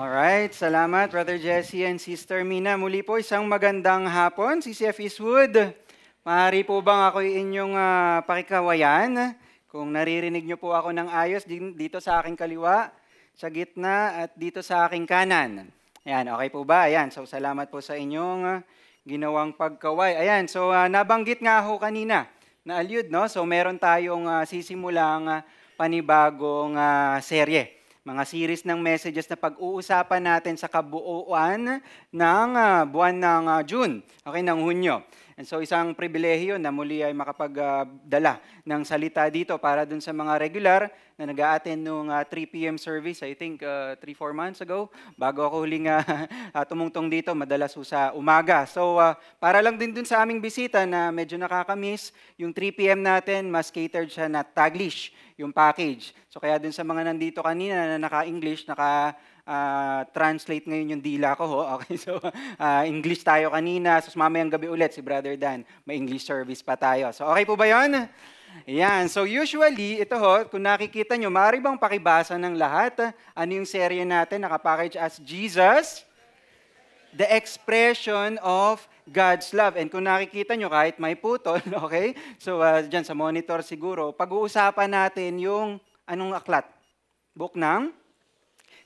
Alright, salamat Brother Jesse and Sister Mina. Muli po isang magandang hapon, CCF Eastwood. Maaari po bang ako inyong uh, ah, pakikawayan? Kung naririnig niyo po ako ng ayos dito sa aking kaliwa, sa gitna at dito sa aking kanan. Ayan, okay po ba? Ayan, so salamat po sa inyong ah, ginawang pagkaway. Ayan, so uh, nabanggit nga ho kanina na allude, no? So meron tayong uh, sisimulang uh, panibagong uh, serye mga series ng messages na pag-uusapan natin sa kabuuan ng uh, buwan ng uh, June, okay, ng Hunyo. And so isang pribilehiyo na muli ay makapagdala ng salita dito para dun sa mga regular na nag-a-attend nung uh, 3 p.m. service, I think 3-4 ah, months ago, bago ako huling uh, tumungtong dito, madalas sa umaga. So uh, para lang din dun sa aming bisita na medyo nakakamiss, yung 3 p.m. natin, mas catered siya na Taglish, yung package. So kaya dun sa mga nandito kanina na naka-English, naka uh, translate ngayon yung dila ko. Ho. Okay, so uh, English tayo kanina. So mamayang gabi ulit si Brother Dan. May English service pa tayo. So okay po ba yon? Yan. So usually, ito ho, kung nakikita nyo, maaari bang pakibasa ng lahat? Ano yung serye natin? Nakapackage as Jesus, the expression of God's love. And kung nakikita nyo, kahit may putol, okay? So uh, dyan sa monitor siguro, pag-uusapan natin yung anong aklat? Book ng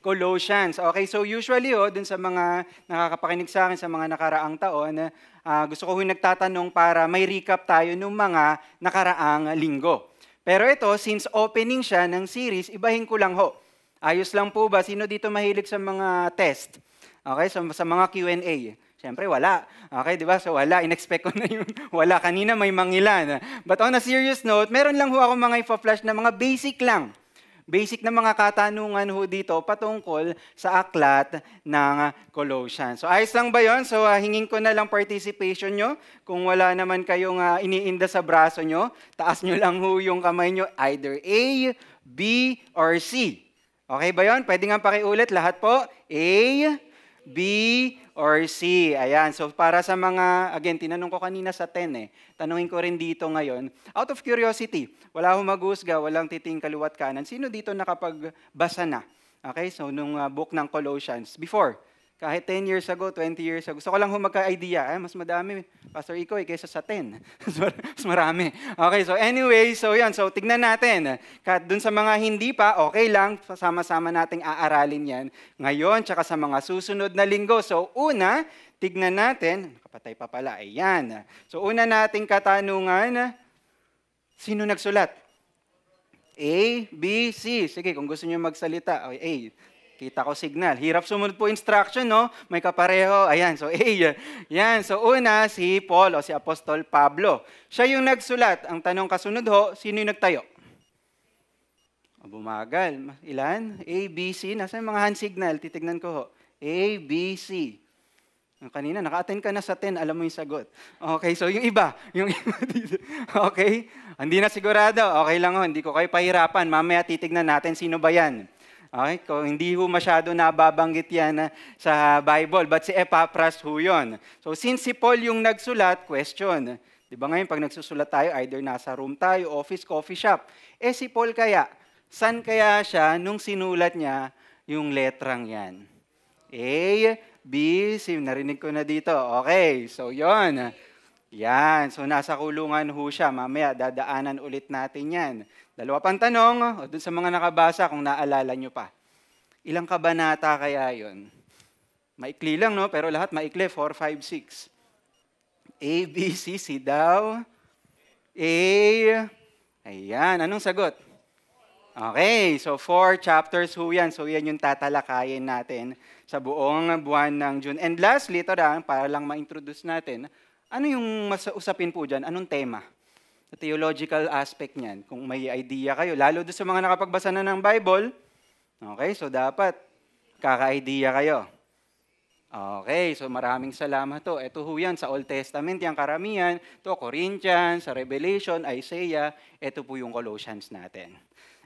Colossians. Okay, so usually, oh, dun sa mga nakakapakinig sa akin sa mga nakaraang taon, uh, gusto ko yung nagtatanong para may recap tayo ng mga nakaraang linggo. Pero ito, since opening siya ng series, ibahin ko lang ho. Ayos lang po ba? Sino dito mahilig sa mga test? Okay, sa, sa mga Q&A. Siyempre, wala. Okay, di ba? So, wala. Inexpect ko na yung wala. Kanina may mangilan. But on a serious note, meron lang ho ako mga ipa-flash na mga basic lang basic na mga katanungan ho dito patungkol sa aklat ng Colossians. So ayos lang ba yon? So uh, hingin ko na lang participation nyo. Kung wala naman kayong uh, iniinda sa braso nyo, taas nyo lang ho yung kamay nyo, either A, B, or C. Okay ba yon? Pwede nga pakiulit lahat po. A, B, or C. Ayan. So para sa mga, again, tinanong ko kanina sa 10 eh. Tanungin ko rin dito ngayon. Out of curiosity, wala humagusga, walang titing kaliwat kanan. Sino dito nakapagbasa na? Okay, so nung uh, book ng Colossians. Before, kahit 10 years ago, 20 years ago. Gusto ko lang ho magka-idea. Eh, mas madami, Pastor Iko, eh, kaysa sa 10. mas marami. Okay, so anyway, so yan. So tignan natin. Kahit dun sa mga hindi pa, okay lang. Sama-sama nating aaralin yan. Ngayon, tsaka sa mga susunod na linggo. So una, tignan natin. Nakapatay pa pala. Ayan. So una nating katanungan, sino nagsulat? A, B, C. Sige, kung gusto niyo magsalita, okay, A. Kita ko signal. Hirap sumunod po instruction, no? May kapareho. Ayan, so A. Eh, yan, so una, si Paul o si Apostol Pablo. Siya yung nagsulat. Ang tanong kasunod ho, sino yung nagtayo? Bumagal. Ilan? A, B, C. Nasa yung mga hand signal? Titignan ko ho. A, B, C. Ang Kanina, naka-attend ka na sa 10, alam mo yung sagot. Okay, so yung iba, yung iba Okay? Hindi na sigurado. Okay lang ho, hindi ko kayo pahirapan. Mamaya titignan natin sino ba yan. Okay? Kung hindi ho masyado nababanggit yan ah, sa Bible, but si Epaphras ho yun. So since si Paul yung nagsulat, question. Di ba ngayon pag nagsusulat tayo, either nasa room tayo, office, coffee shop. Eh si Paul kaya, san kaya siya nung sinulat niya yung letrang yan? A, B, C, narinig ko na dito. Okay, so yon. Yan, so nasa kulungan ho siya. Mamaya dadaanan ulit natin yan. Dalawa pang tanong, o dun sa mga nakabasa kung naalala nyo pa. Ilang kabanata kaya yon? Maikli lang, no? Pero lahat maikli, 4, 5, 6. A, B, C, C daw. A. Ayan, anong sagot? Okay, so four chapters ho yan. So yan yung tatalakayin natin sa buong buwan ng June. And lastly, ito na, para lang ma-introduce natin, ano yung mas usapin po dyan? Anong tema? sa theological aspect niyan. Kung may idea kayo, lalo doon sa mga nakapagbasa na ng Bible, okay, so dapat kaka-idea kayo. Okay, so maraming salamat to. Ito ho yan, sa Old Testament yung karamihan. to Corinthians, sa Revelation, Isaiah. Ito po yung Colossians natin.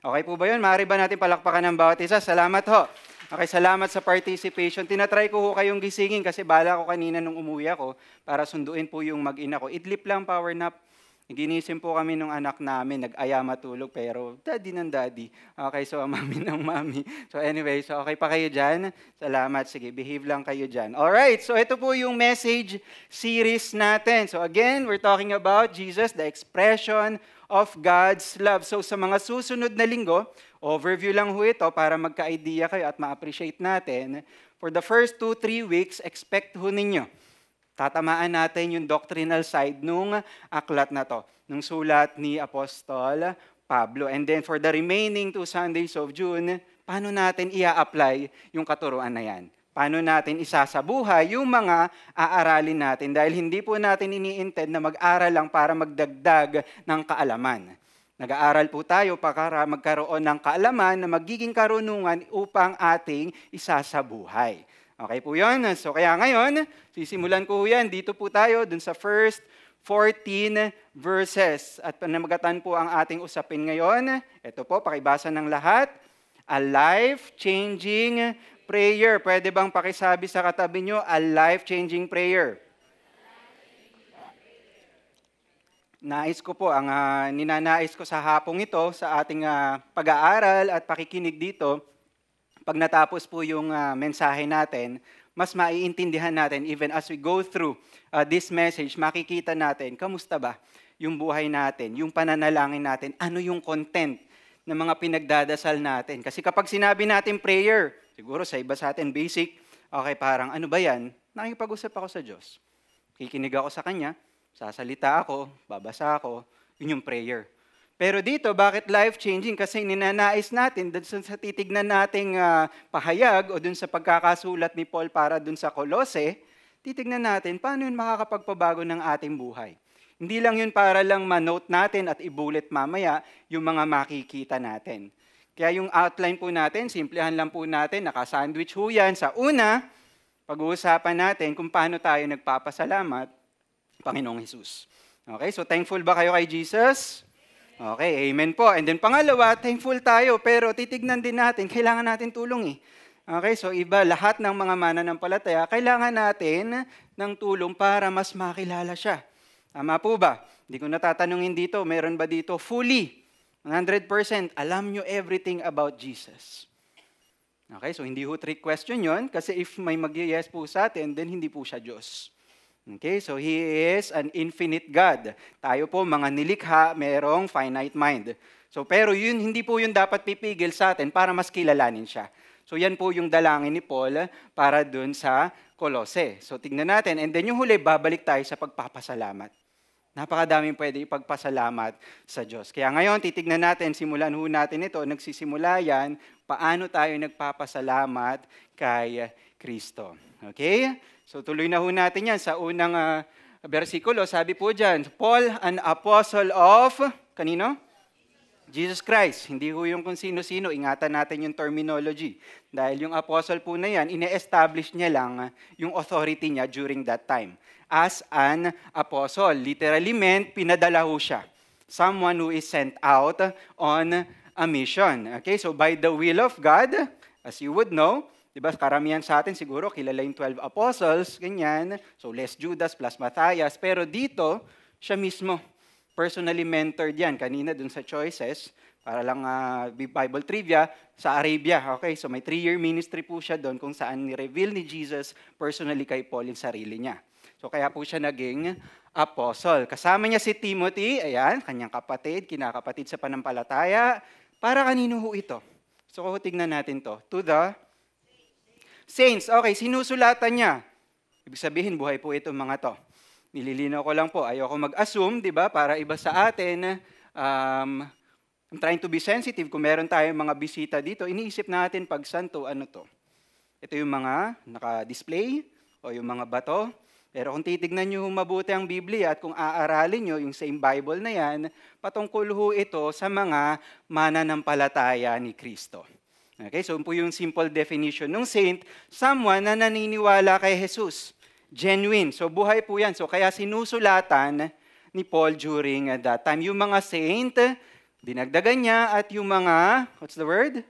Okay po ba yun? Maaari ba natin palakpakan ng bawat isa? Salamat ho. Okay, salamat sa participation. Tinatry ko ho kayong gisingin kasi bala ko kanina nung umuwi ako para sunduin po yung mag-ina ko. Idlip lang power nap Ginising po kami nung anak namin, nag-aya matulog, pero daddy ng daddy. Okay, so mami ng mami. So anyway, so okay pa kayo dyan? Salamat, sige, behave lang kayo dyan. Alright, so ito po yung message series natin. So again, we're talking about Jesus, the expression of God's love. So sa mga susunod na linggo, overview lang ho ito para magka-idea kayo at ma-appreciate natin. For the first two, three weeks, expect ho ninyo Tatamaan natin yung doctrinal side nung aklat na to, nung sulat ni Apostol Pablo. And then for the remaining two Sundays of June, paano natin ia-apply yung katuruan na yan? Paano natin isasabuhay yung mga aaralin natin? Dahil hindi po natin iniintend na mag-aral lang para magdagdag ng kaalaman. Nag-aaral po tayo para magkaroon ng kaalaman na magiging karunungan upang ating isasabuhay. Okay po yun. So kaya ngayon, sisimulan ko yan. Dito po tayo dun sa first 14 verses. At panamagatan po ang ating usapin ngayon. Ito po, pakibasa ng lahat. A life-changing prayer. Pwede bang pakisabi sa katabi nyo, a life-changing prayer? Nais ko po, ang uh, ninanais ko sa hapong ito, sa ating uh, pag-aaral at pakikinig dito, pag natapos po yung uh, mensahe natin, mas maiintindihan natin even as we go through uh, this message, makikita natin, kamusta ba yung buhay natin, yung pananalangin natin, ano yung content ng mga pinagdadasal natin. Kasi kapag sinabi natin prayer, siguro sa iba sa atin basic, okay, parang ano ba yan? Nakikipag-usap ako sa Diyos. Kikinig ako sa Kanya, sasalita ako, babasa ako, yun yung prayer. Pero dito, bakit life-changing? Kasi ninanais natin dun sa titignan nating uh, pahayag o dun sa pagkakasulat ni Paul para dun sa Kolose, titignan natin paano yun makakapagpabago ng ating buhay. Hindi lang yun para lang manote natin at ibulit mamaya yung mga makikita natin. Kaya yung outline po natin, simplehan lang po natin, nakasandwich ho yan. Sa una, pag-uusapan natin kung paano tayo nagpapasalamat Panginoong Jesus. Okay, so thankful ba kayo kay Jesus? Okay, amen po. And then pangalawa, thankful tayo, pero titignan din natin, kailangan natin tulong eh. Okay, so iba, lahat ng mga palataya, kailangan natin ng tulong para mas makilala siya. Tama po ba? Hindi ko natatanungin dito, meron ba dito fully, 100%, alam nyo everything about Jesus. Okay, so hindi ho trick question yon kasi if may mag-yes po sa atin, then hindi po siya Diyos. Okay, so He is an infinite God. Tayo po mga nilikha, merong finite mind. So pero yun, hindi po yun dapat pipigil sa atin para mas kilalanin siya. So yan po yung dalangin ni Paul para dun sa Kolose. So tignan natin. And then yung huli, babalik tayo sa pagpapasalamat. Napakadaming pwede ipagpasalamat sa Diyos. Kaya ngayon, titignan natin, simulan ho natin ito. Nagsisimula yan, paano tayo nagpapasalamat kay Kristo. Okay? So tuloy na ho natin yan sa unang uh, versikulo. Sabi po dyan, Paul, an apostle of, kanino? Jesus Christ. Hindi ho yung kung sino-sino. Ingatan natin yung terminology. Dahil yung apostle po na yan, ine-establish niya lang ah, yung authority niya during that time. As an apostle. Literally meant, pinadala ho siya. Someone who is sent out on a mission. Okay, so by the will of God, as you would know, Diba? Karamihan sa atin siguro kilala yung 12 apostles, ganyan. So less Judas plus Matthias. Pero dito, siya mismo, personally mentored yan. Kanina dun sa choices, para lang uh, Bible trivia, sa Arabia. Okay, so may three-year ministry po siya doon kung saan ni-reveal ni Jesus personally kay Paul yung sarili niya. So kaya po siya naging apostle. Kasama niya si Timothy, ayan, kanyang kapatid, kinakapatid sa panampalataya. Para kanino ho ito? So tignan natin to. To the saints. Okay, sinusulatan niya. Ibig sabihin, buhay po itong mga to. Nililinaw ko lang po. Ayoko mag-assume, di ba, para iba sa atin. Um, I'm trying to be sensitive. Kung meron tayong mga bisita dito, iniisip natin pag santo, ano to? Ito yung mga naka-display o yung mga bato. Pero kung titignan nyo mabuti ang Biblia at kung aaralin nyo yung same Bible na yan, patungkol ho ito sa mga mananampalataya ni Kristo. Okay, so yun po yung simple definition ng saint, someone na naniniwala kay Jesus. Genuine. So buhay po yan. So kaya sinusulatan ni Paul during uh, that time. Yung mga saint, dinagdagan niya at yung mga, what's the word?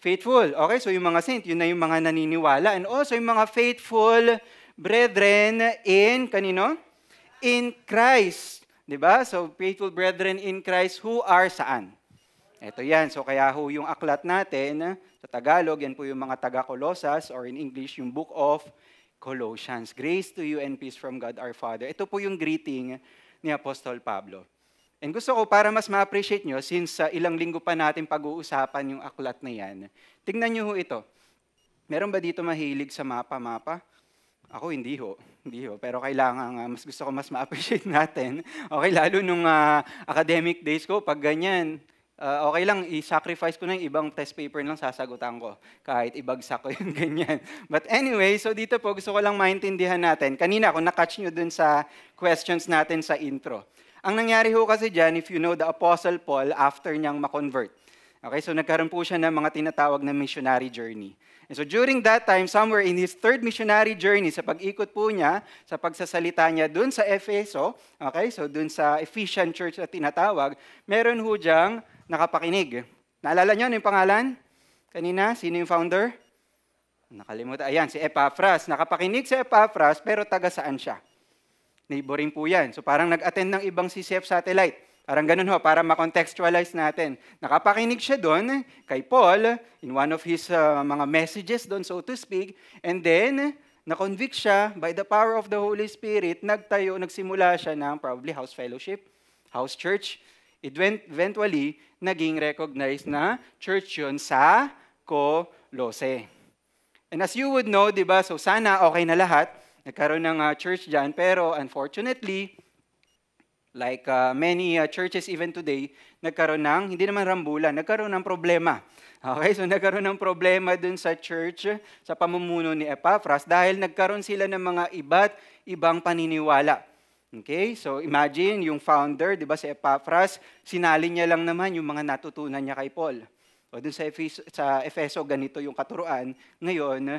Faithful. Okay, so yung mga saint, yun na yung mga naniniwala. And also yung mga faithful brethren in, kanino? In Christ. ba? Diba? So faithful brethren in Christ who are saan? Ito yan. So kaya ho yung aklat natin, sa Tagalog, yan po yung mga taga-Colosas or in English, yung Book of Colossians. Grace to you and peace from God our Father. Ito po yung greeting ni Apostol Pablo. And gusto ko para mas ma-appreciate nyo, since uh, ilang linggo pa natin pag-uusapan yung aklat na yan, tingnan nyo ho ito. Meron ba dito mahilig sa mapa-mapa? Ako hindi ho, hindi ho. Pero kailangan, uh, mas gusto ko mas ma-appreciate natin. Okay, lalo nung uh, academic days ko, pag ganyan, uh, okay lang, i-sacrifice ko na yung ibang test paper lang, sasagutan ko. Kahit ibagsak ko yung ganyan. But anyway, so dito po, gusto ko lang maintindihan natin. Kanina, kung nakatch nyo dun sa questions natin sa intro. Ang nangyari ho kasi dyan, if you know the Apostle Paul, after niyang makonvert. Okay, so nagkaroon po siya ng mga tinatawag na missionary journey. And so during that time, somewhere in his third missionary journey, sa pag-ikot po niya, sa pagsasalita niya dun sa Efeso, okay, so dun sa Ephesian church na tinatawag, meron ho diyang nakapakinig. Naalala niyo ano yung pangalan? Kanina, sino yung founder? Nakalimutan. Ayan, si Epaphras. Nakapakinig si Epaphras, pero taga saan siya? Neighboring po yan. So parang nag-attend ng ibang CCF satellite. Parang ganun ho, para makontextualize natin. Nakapakinig siya doon kay Paul in one of his uh, mga messages doon, so to speak. And then, na-convict siya by the power of the Holy Spirit, nagtayo, nagsimula siya ng probably house fellowship, house church, Eventually, naging recognized na church yun sa Colosse. And as you would know, di ba, so sana okay na lahat, nagkaroon ng uh, church dyan, pero unfortunately, like uh, many uh, churches even today, nagkaroon ng, hindi naman rambulan, nagkaroon ng problema. Okay, so nagkaroon ng problema dun sa church, sa pamumuno ni Epaphras, dahil nagkaroon sila ng mga iba't ibang paniniwala. Okay? So imagine yung founder, 'di ba, si Epaphras, sinali niya lang naman yung mga natutunan niya kay Paul. O dun sa Efeso, sa Efeso ganito yung katuruan. Ngayon,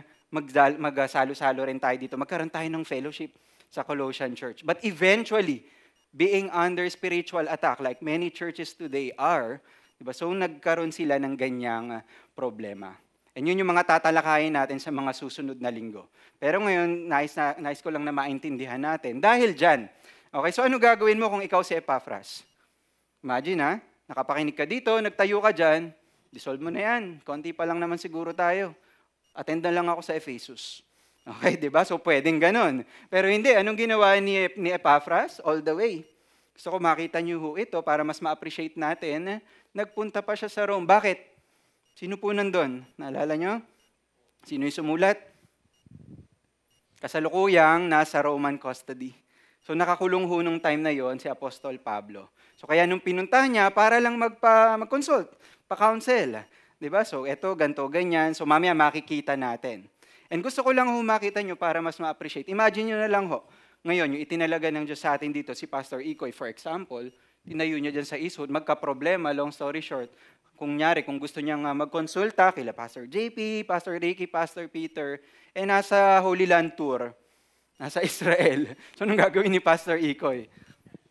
magsalo-salo rin tayo dito. Magkaroon tayo ng fellowship sa Colossian Church. But eventually, being under spiritual attack like many churches today are, 'di ba? So nagkaroon sila ng ganyang ah, problema. And yun yung mga tatalakayin natin sa mga susunod na linggo. Pero ngayon, nais, na, nais ko lang na maintindihan natin. Dahil dyan, Okay, so ano gagawin mo kung ikaw si Epaphras? Imagine ha, nakapakinig ka dito, nagtayo ka dyan, dissolve mo na yan. Konti pa lang naman siguro tayo. Attend na lang ako sa Ephesus. Okay, di ba? So pwedeng ganun. Pero hindi, anong ginawa ni, ni Epaphras? All the way. Gusto ko makita niyo ho ito para mas ma-appreciate natin. Nagpunta pa siya sa Rome. Bakit? Sino po nandun? Naalala niyo? Sino yung sumulat? Kasalukuyang nasa Roman custody. So nakakulong ho nung time na yon si Apostol Pablo. So kaya nung pinuntahan niya para lang magpa mag-consult, pa-counsel, 'di ba? So eto ganto ganyan. So mamaya makikita natin. And gusto ko lang ho makita niyo para mas ma-appreciate. Imagine niyo na lang ho. Ngayon, yung itinalaga ng Diyos sa atin dito, si Pastor Ikoy, for example, tinayo niya dyan sa Eastwood, magka-problema, long story short, kung nyari, kung gusto niyang magkonsulta kila Pastor JP, Pastor Ricky, Pastor Peter, eh nasa Holy Land Tour, Nasa Israel. So, anong gagawin ni Pastor Ikoy?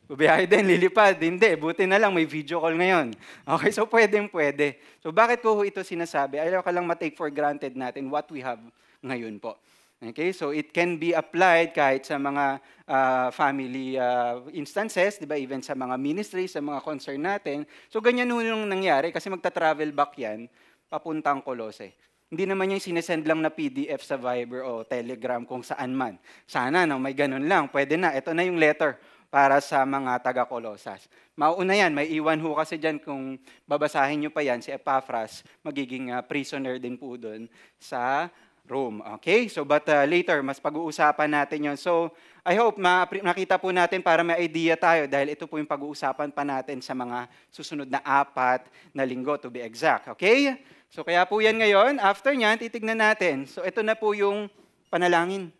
Bubiyahe din, lilipad. Hindi, buti na lang may video call ngayon. Okay, so pwedeng pwede. So bakit ko ito sinasabi? Ayaw ka lang matake for granted natin what we have ngayon po. Okay, so it can be applied kahit sa mga uh, family uh, instances, di ba? Even sa mga ministries, sa mga concern natin. So ganyan nun yung nangyari kasi magta-travel back yan papuntang Kolose. Hindi naman yung sinesend lang na PDF sa Viber o Telegram kung saan man. Sana, no, may ganun lang. Pwede na. Ito na yung letter para sa mga taga-Kolosas. Mauuna yan, may iwan ho kasi dyan kung babasahin nyo pa yan, si Epaphras, magiging uh, prisoner din po doon sa Rome. Okay? So, but uh, later, mas pag-uusapan natin yon. So, I hope ma- nakita po natin para may idea tayo dahil ito po yung pag-uusapan pa natin sa mga susunod na apat na linggo to be exact. Okay? So kaya po yan ngayon, after niyan, titignan natin. So ito na po yung panalangin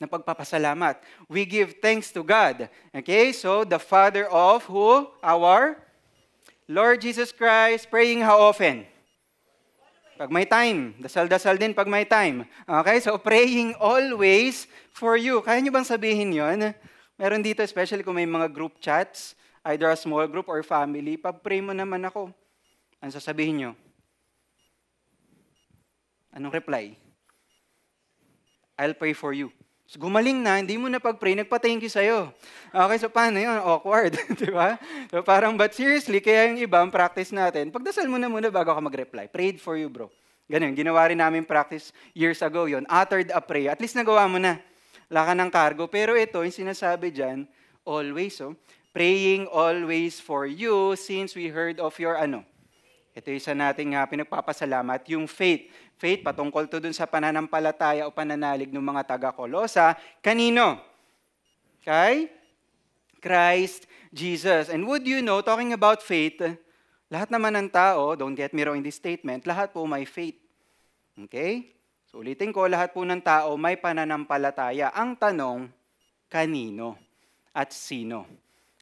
ng pagpapasalamat. We give thanks to God. Okay, so the Father of who? Our Lord Jesus Christ, praying how often? Pag may time. Dasal-dasal din pag may time. Okay, so praying always for you. Kaya niyo bang sabihin yon? Meron dito, especially kung may mga group chats, either a small group or family, pag-pray mo naman ako. Ano sasabihin niyo? Anong reply? I'll pray for you. So, gumaling na, hindi mo na pag-pray, nagpa-thank you sa'yo. Okay, so paano yun? Awkward, di ba? So parang, but seriously, kaya yung iba, ang practice natin, pagdasal mo na muna bago ka mag-reply. Prayed for you, bro. Ganyan, ginawa rin namin practice years ago yon Uttered a prayer. At least nagawa mo na. Laka ng cargo. Pero ito, yung sinasabi dyan, always, oh, praying always for you since we heard of your, ano, ito isa nating uh, pinagpapasalamat, yung faith. Faith patungkol to dun sa pananampalataya o pananalig ng mga taga-Kolosa. Kanino? Kay Christ Jesus. And would you know, talking about faith, lahat naman ng tao, don't get me wrong in this statement, lahat po may faith. Okay? So ulitin ko, lahat po ng tao may pananampalataya. Ang tanong, kanino at sino?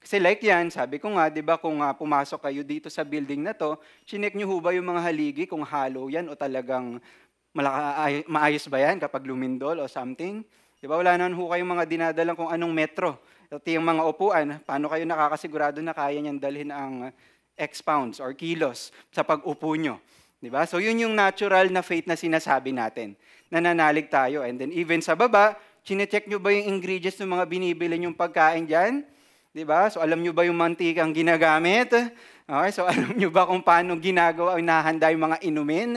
Kasi like yan, sabi ko nga, di ba kung uh, pumasok kayo dito sa building na to, chinek nyo ho ba yung mga haligi kung hollow yan o talagang malaka, ay, maayos ba yan kapag lumindol o something? Di ba wala naman ho kayong mga dinadalang kung anong metro. At yung mga upuan, paano kayo nakakasigurado na kaya niyan dalhin ang X pounds or kilos sa pag-upo nyo? Di ba? So yun yung natural na faith na sinasabi natin. Nananalig tayo. And then even sa baba, chinecheck nyo ba yung ingredients ng mga binibili yung pagkain dyan? Di ba? So alam nyo ba yung mantika ang ginagamit? Okay, so alam nyo ba kung paano ginagawa o inahanda yung mga inumin?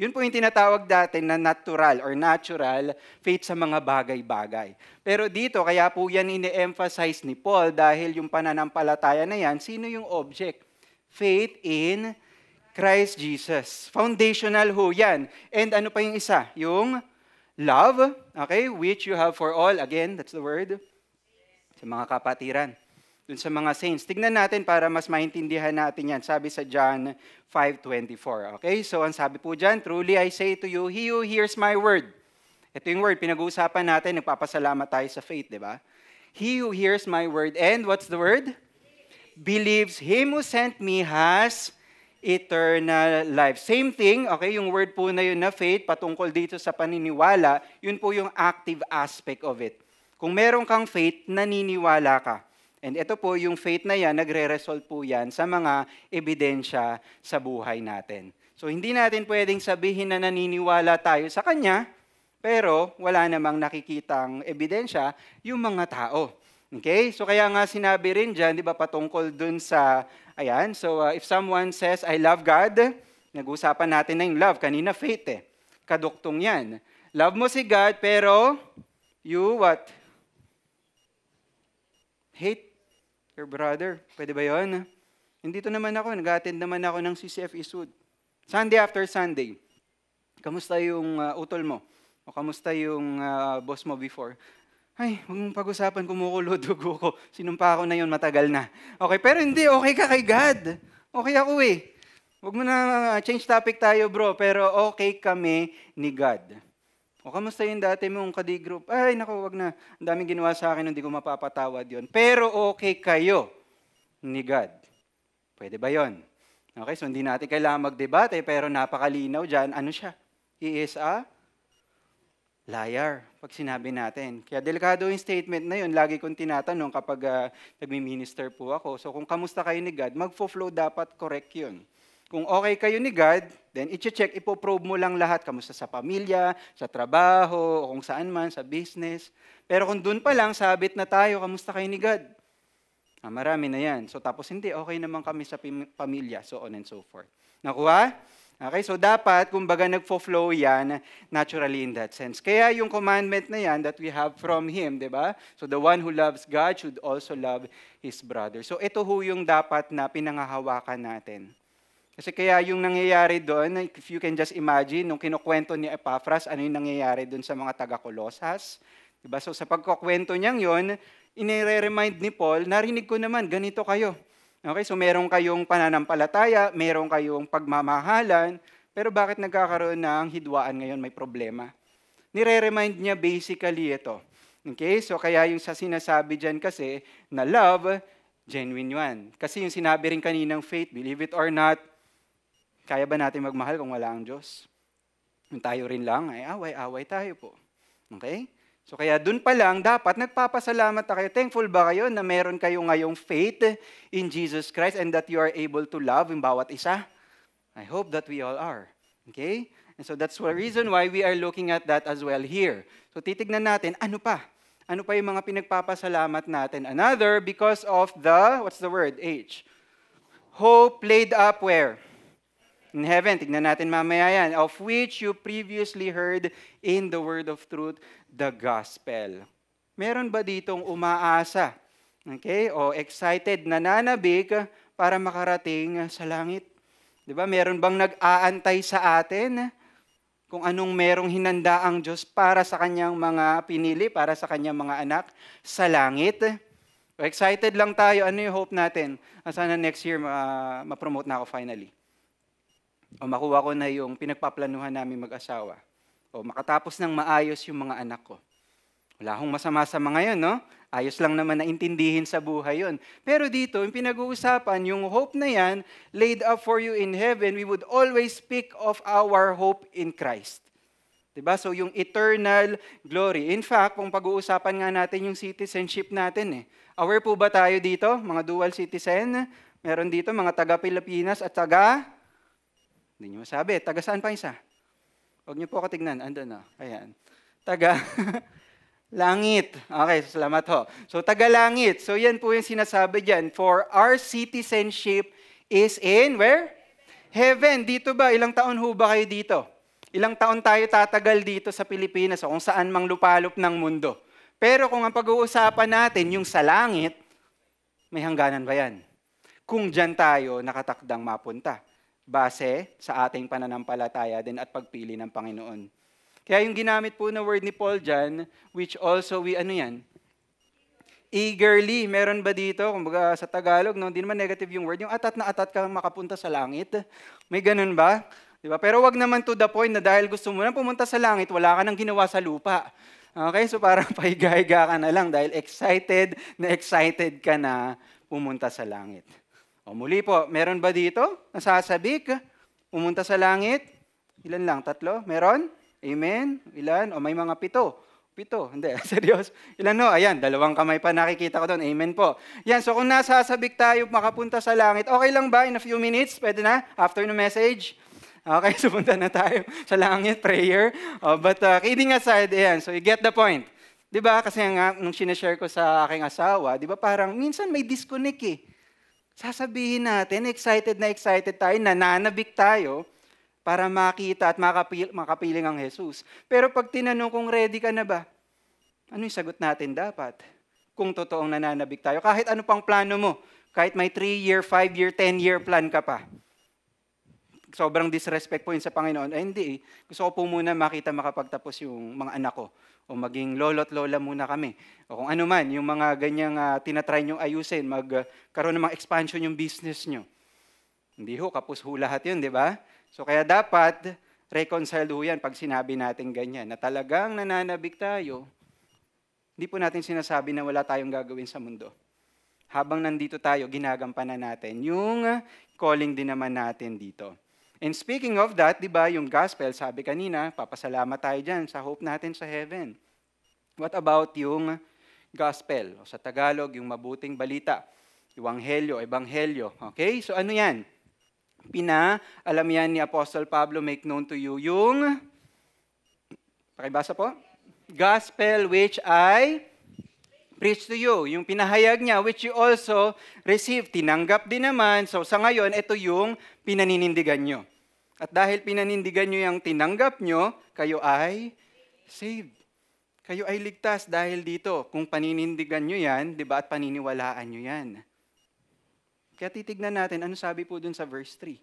Yun po yung tinatawag dati na natural or natural faith sa mga bagay-bagay. Pero dito, kaya po yan ini emphasize ni Paul dahil yung pananampalataya na yan, sino yung object? Faith in Christ Jesus. Foundational ho yan. And ano pa yung isa? Yung love, okay, which you have for all. Again, that's the word. Sa mga kapatiran dun sa mga saints. Tignan natin para mas maintindihan natin yan. Sabi sa John 5.24. Okay? So ang sabi po dyan, Truly I say to you, he who hears my word. Ito yung word, pinag-uusapan natin, nagpapasalamat tayo sa faith, di ba? He who hears my word, and what's the word? Believes, Believes him who sent me has eternal life. Same thing, okay, yung word po na yun na faith, patungkol dito sa paniniwala, yun po yung active aspect of it. Kung meron kang faith, naniniwala ka. And ito po, yung faith na yan, nagre-result po yan sa mga ebidensya sa buhay natin. So hindi natin pwedeng sabihin na naniniwala tayo sa Kanya, pero wala namang nakikitang ebidensya yung mga tao. Okay? So kaya nga sinabi rin dyan, di ba, patungkol dun sa, ayan, so uh, if someone says, I love God, nag-usapan natin na yung love, kanina faith eh. Kaduktong yan. Love mo si God, pero you what? Hate your brother, pwede ba yun? to naman ako, nag-attend naman ako ng CCF Isud. Sunday after Sunday, kamusta yung uh, utol mo? O kamusta yung uh, boss mo before? Ay, huwag mong pag-usapan, kumukulo dugo ko. Sinumpa ako na yon matagal na. Okay, pero hindi, okay ka kay God. Okay ako eh. Huwag mo na uh, change topic tayo bro, pero okay kami ni God. O kamusta yung dati mong kadi group? Ay, naku, wag na. Ang daming ginawa sa akin, hindi ko mapapatawad yon. Pero okay kayo ni God. Pwede ba yon? Okay, so hindi natin kailangan magdebate, pero napakalinaw dyan. Ano siya? He is a liar pag sinabi natin. Kaya delikado yung statement na yun. Lagi kong tinatanong kapag uh, nagmi-minister po ako. So kung kamusta kayo ni God, magfo-flow dapat correct yun. Kung okay kayo ni God, then iche-check, ipoprobe mo lang lahat, kamusta sa pamilya, sa trabaho, o kung saan man, sa business. Pero kung doon pa lang, sabit na tayo, kamusta kayo ni God? Ah, marami na yan. So tapos hindi, okay naman kami sa pamilya, so on and so forth. Nakuha? Okay, so dapat, kumbaga, nagfo-flow yan naturally in that sense. Kaya yung commandment na yan that we have from Him, di ba? So the one who loves God should also love his brother. So ito ho yung dapat na pinangahawakan natin. Kasi kaya yung nangyayari doon, if you can just imagine, nung kinukwento ni Epaphras, ano yung nangyayari doon sa mga taga-Kolosas. Diba? So sa pagkukwento niyang yon, inire-remind ni Paul, narinig ko naman, ganito kayo. Okay, so meron kayong pananampalataya, meron kayong pagmamahalan, pero bakit nagkakaroon ng hidwaan ngayon, may problema? Nire-remind niya basically ito. Okay, so kaya yung sa sinasabi dyan kasi na love, genuine yan. Kasi yung sinabi rin kaninang faith, believe it or not, kaya ba natin magmahal kung wala ang Diyos? Kung tayo rin lang, ay away-away tayo po. Okay? So kaya dun pa lang, dapat nagpapasalamat na kayo. Thankful ba kayo na meron kayo ngayong faith in Jesus Christ and that you are able to love yung bawat isa? I hope that we all are. Okay? And so that's the reason why we are looking at that as well here. So titignan natin, ano pa? Ano pa yung mga pinagpapasalamat natin? Another, because of the, what's the word? H. Hope laid up where? in heaven. Tignan natin mamaya yan. Of which you previously heard in the word of truth, the gospel. Meron ba ditong umaasa? Okay? O excited, nananabik para makarating sa langit? Di ba? Meron bang nag-aantay sa atin? kung anong merong hinanda ang Diyos para sa kanyang mga pinili, para sa kanyang mga anak sa langit. Excited lang tayo. Ano yung hope natin? Ah, sana next year, uh, ma- promote na ako finally o makuha ko na yung pinagpaplanuhan namin mag-asawa o makatapos ng maayos yung mga anak ko. Wala akong masama sa mga yun, no? Ayos lang naman na intindihin sa buhay yon. Pero dito, yung pinag-uusapan, yung hope na yan, laid up for you in heaven, we would always speak of our hope in Christ. Diba? So yung eternal glory. In fact, kung pag-uusapan nga natin yung citizenship natin eh. Aware po ba tayo dito, mga dual citizen? Meron dito mga taga-Pilipinas at taga hindi nyo masabi. Taga saan pa isa? Huwag nyo po ako tignan. Andun na. Oh. Ayan. Taga langit. Okay, salamat ho. So, taga langit. So, yan po yung sinasabi dyan. For our citizenship is in where? Heaven. Dito ba? Ilang taon ho ba kayo dito? Ilang taon tayo tatagal dito sa Pilipinas o kung saan mang lupalop ng mundo. Pero kung ang pag-uusapan natin, yung sa langit, may hangganan ba yan? Kung dyan tayo nakatakdang mapunta base sa ating pananampalataya din at pagpili ng Panginoon. Kaya yung ginamit po na word ni Paul dyan, which also we, ano yan? Eagerly. Meron ba dito? Kumbaga sa Tagalog, no? Hindi naman negative yung word. Yung atat na atat ka makapunta sa langit. May ganun ba? Di ba? Pero wag naman to the point na dahil gusto mo na pumunta sa langit, wala ka nang ginawa sa lupa. Okay, so parang pahiga ka na lang dahil excited na excited ka na pumunta sa langit. O muli po, meron ba dito? Nasasabik? Umunta sa langit? Ilan lang? Tatlo? Meron? Amen? Ilan? O may mga pito? Pito? Hindi, seryoso. Ilan no? Ayan, dalawang kamay pa nakikita ko doon. Amen po. Yan, so kung nasasabik tayo makapunta sa langit, okay lang ba? In a few minutes, pwede na? After the message? Okay, so punta na tayo sa langit, prayer. Oh, but uh, kidding aside, ayan, so you get the point. Di ba? Kasi nga, nung sinashare ko sa aking asawa, di ba parang minsan may disconnect eh sasabihin natin, excited na excited tayo, nananabik tayo para makita at makapil, makapiling ang Jesus. Pero pag tinanong kung ready ka na ba, ano yung sagot natin dapat? Kung totoong nananabik tayo, kahit ano pang plano mo, kahit may 3-year, 5-year, 10-year plan ka pa, sobrang disrespect po yun sa Panginoon. Ay, hindi eh. Gusto ko po muna makita makapagtapos yung mga anak ko o maging lolo't lola muna kami. O kung ano man, yung mga ganyang uh, tinatry nyong ayusin, magkaroon ah, uh, ng mga expansion yung business nyo. Hindi ho, kapos ho lahat yun, di ba? So kaya dapat reconciled ho yan pag sinabi natin ganyan, na talagang nananabik tayo, hindi po natin sinasabi na wala tayong gagawin sa mundo. Habang nandito tayo, ginagampanan natin yung ah, calling din naman natin dito. And speaking of that, di ba, yung gospel, sabi kanina, papasalamat tayo diyan sa hope natin sa heaven. What about yung gospel? O sa Tagalog, yung mabuting balita. Iwanghelyo, ebanghelyo. Okay? So ano yan? Pinaalam yan ni Apostle Pablo, make known to you yung, pakibasa po, gospel which I preached to you. Yung pinahayag niya, which you also received. Tinanggap din naman. So sa ngayon, ito yung pinaninindigan nyo. At dahil pinanindigan nyo yung tinanggap nyo, kayo ay saved. Kayo ay ligtas dahil dito. Kung paninindigan nyo yan, di ba, at paniniwalaan nyo yan. Kaya titignan natin, ano sabi po dun sa verse 3?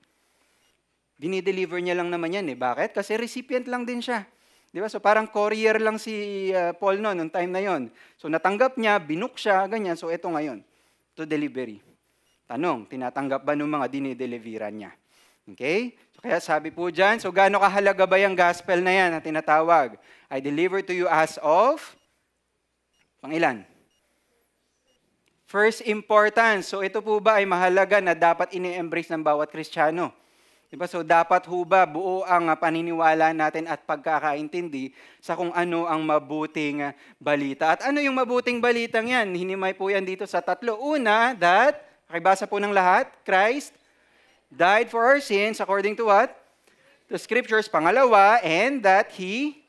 Dinideliver niya lang naman yan eh. Bakit? Kasi recipient lang din siya. Di ba? So parang courier lang si uh, Paul noon, noong time na yon. So natanggap niya, binook siya, ganyan. So ito ngayon, to delivery. Tanong, tinatanggap ba ng mga dinideliveran niya? Okay? So kaya sabi po dyan, so gaano kahalaga ba yung gospel na yan na tinatawag? I deliver to you as of, pangilan? First importance. So ito po ba ay mahalaga na dapat ini-embrace ng bawat Kristiyano? Diba? So dapat ho buo ang paniniwala natin at pagkakaintindi sa kung ano ang mabuting balita. At ano yung mabuting balita yan? Hinimay po yan dito sa tatlo. Una, that, kakibasa po ng lahat, Christ died for our sins according to what? The scriptures. Pangalawa, and that He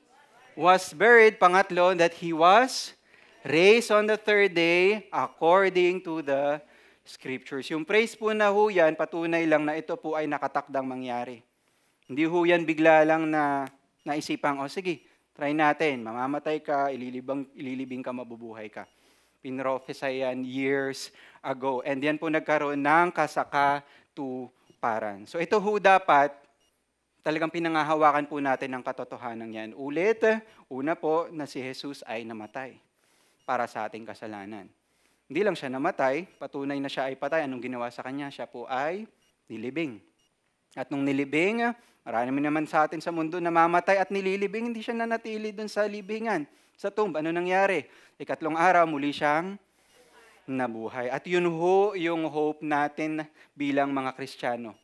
was buried. Pangatlo, that He was raised on the third day according to the Scriptures. Yung praise po na ho yan, patunay lang na ito po ay nakatakdang mangyari. Hindi ho yan bigla lang na naisipang, oh, sige, try natin, mamamatay ka, ililibang, ililibing ka, mabubuhay ka. Pinrophesy yan years ago. And yan po nagkaroon ng kasaka to paran. So ito ho dapat talagang pinangahawakan po natin ang katotohanan yan. Ulit, una po na si Jesus ay namatay para sa ating kasalanan. Hindi lang siya namatay, patunay na siya ay patay. Anong ginawa sa kanya? Siya po ay nilibing. At nung nilibing, marami naman sa atin sa mundo namamatay at nililibing, hindi siya nanatili dun sa libingan, sa tomb. Ano nangyari? Ikatlong araw, muli siyang nabuhay. At yun ho yung hope natin bilang mga Kristiyano.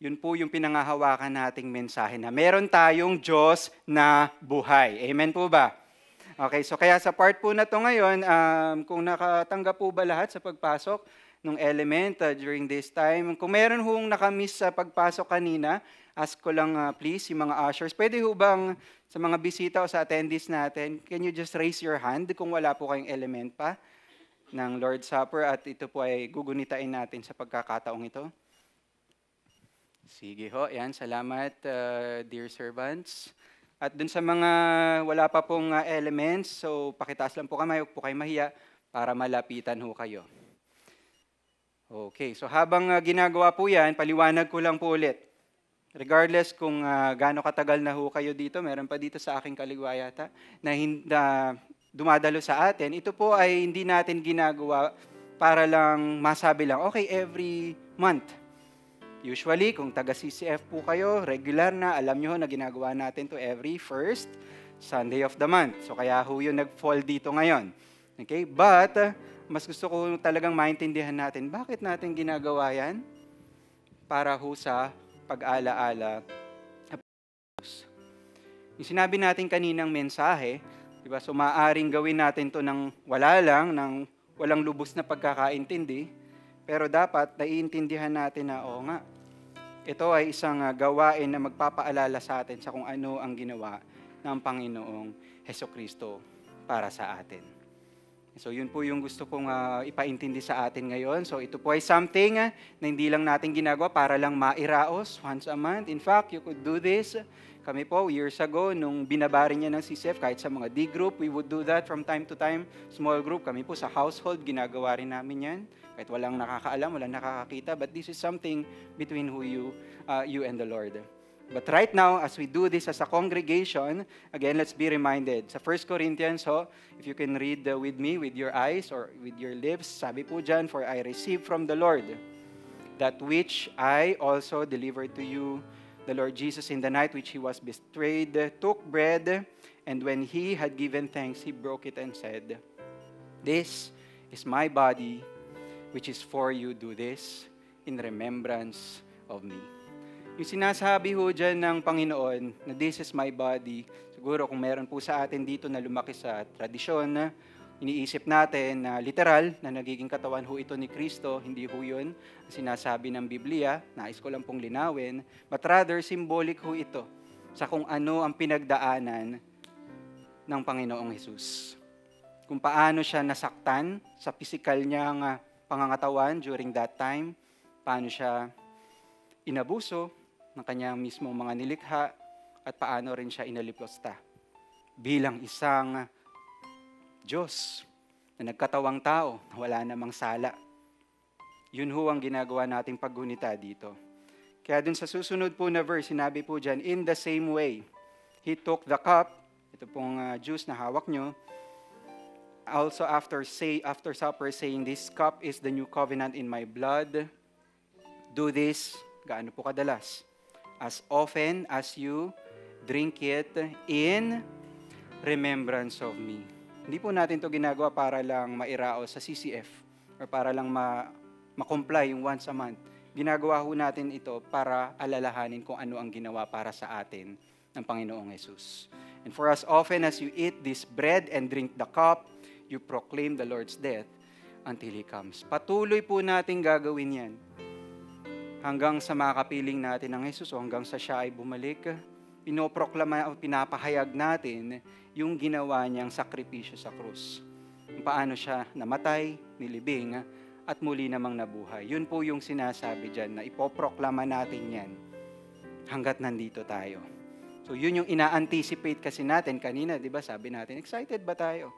Yun po yung pinangahawakan nating mensahe na meron tayong Diyos na buhay. Amen po ba? Okay, so kaya sa part po na to ngayon, um, kung nakatanggap po ba lahat sa pagpasok ng element uh, during this time, kung meron hong nakamiss sa pagpasok kanina, ask ko lang uh, please, yung mga ushers, pwede ho bang sa mga bisita o sa attendees natin, can you just raise your hand kung wala po kayong element pa ng Lord's Supper at ito po ay gugunitain natin sa pagkakataong ito. Sige ho, yan, salamat uh, dear servants. At dun sa mga wala pa pong uh, elements, so pakitaas lang po kamay, huwag po kayo mahiya para malapitan ho kayo. Okay, so habang uh, ginagawa po yan, paliwanag ko lang po ulit. Regardless kung uh, gaano katagal na ho kayo dito, meron pa dito sa aking kaligwa yata, na, na dumadalo sa atin, ito po ay hindi natin ginagawa para lang masabi lang, okay, every month Usually, kung taga-CCF po kayo, regular na, alam nyo na ginagawa natin to every first Sunday of the month. So kaya ho yung nag-fall dito ngayon. Okay? But, mas gusto ko talagang maintindihan natin, bakit natin ginagawa yan? Para ho sa pag-alaala yung sinabi natin kaninang mensahe, di ba? So maaring gawin natin 'to ng wala lang, ng walang lubos na pagkakaintindi. Pero dapat naiintindihan natin na, oo nga, ito ay isang ah, gawain na magpapaalala sa atin sa kung ano ang ginawa ng Panginoong Heso Kristo para sa atin. So yun po yung gusto kong uh, ipaintindi sa atin ngayon. So ito po ay something uh, na hindi lang natin ginagawa para lang mairaos once a month. In fact, you could do this. Kami po, years ago, nung binabari niya ng CCF, kahit sa mga D group, we would do that from time to time. Small group, kami po sa household, ginagawa rin namin yan kahit walang nakakaalam, walang nakakakita, but this is something between who you, uh, you and the Lord. But right now, as we do this as a congregation, again, let's be reminded. Sa 1 Corinthians, ho, if you can read uh, with me, with your eyes or with your lips, sabi po dyan, For I received from the Lord that which I also delivered to you. The Lord Jesus, in the night which he was betrayed, took bread, and when he had given thanks, he broke it and said, This is my body, which is for you, do this in remembrance of me. Yung sinasabi ho dyan ng Panginoon na this is my body, siguro kung meron po sa atin dito na lumaki sa tradisyon, na iniisip natin na literal na nagiging katawan ho ito ni Kristo, hindi ho yun ang sinasabi ng Biblia, nais ko lang pong linawin, but rather symbolic ho ito sa kung ano ang pinagdaanan ng Panginoong Jesus. Kung paano siya nasaktan sa physical niyang pangangatawan during that time, paano siya inabuso ng kanyang mismong mga nilikha at paano rin siya inaliposta bilang isang Diyos na nagkatawang tao na wala namang sala. Yun ho ang ginagawa nating paggunita dito. Kaya dun sa susunod po na verse, sinabi po dyan, In the same way, He took the cup, ito pong uh, juice na hawak nyo, also after say after supper saying this cup is the new covenant in my blood do this gaano po kadalas as often as you drink it in remembrance of me hindi po natin to ginagawa para lang mairao sa CCF or para lang ma ma-comply yung once a month ginagawa ho natin ito para alalahanin kung ano ang ginawa para sa atin ng Panginoong Yesus. And for as often as you eat this bread and drink the cup, you proclaim the Lord's death until He comes. Patuloy po natin gagawin yan hanggang sa makapiling natin ng Jesus o hanggang sa siya ay bumalik. Pinoproklama o pinapahayag natin yung ginawa niyang sakripisyo sa krus. Paano siya namatay, nilibing, at muli namang nabuhay. Yun po yung sinasabi dyan na ipoproklama natin yan hanggat nandito tayo. So yun yung ina-anticipate kasi natin kanina, 'di ba? Sabi natin, excited ba tayo?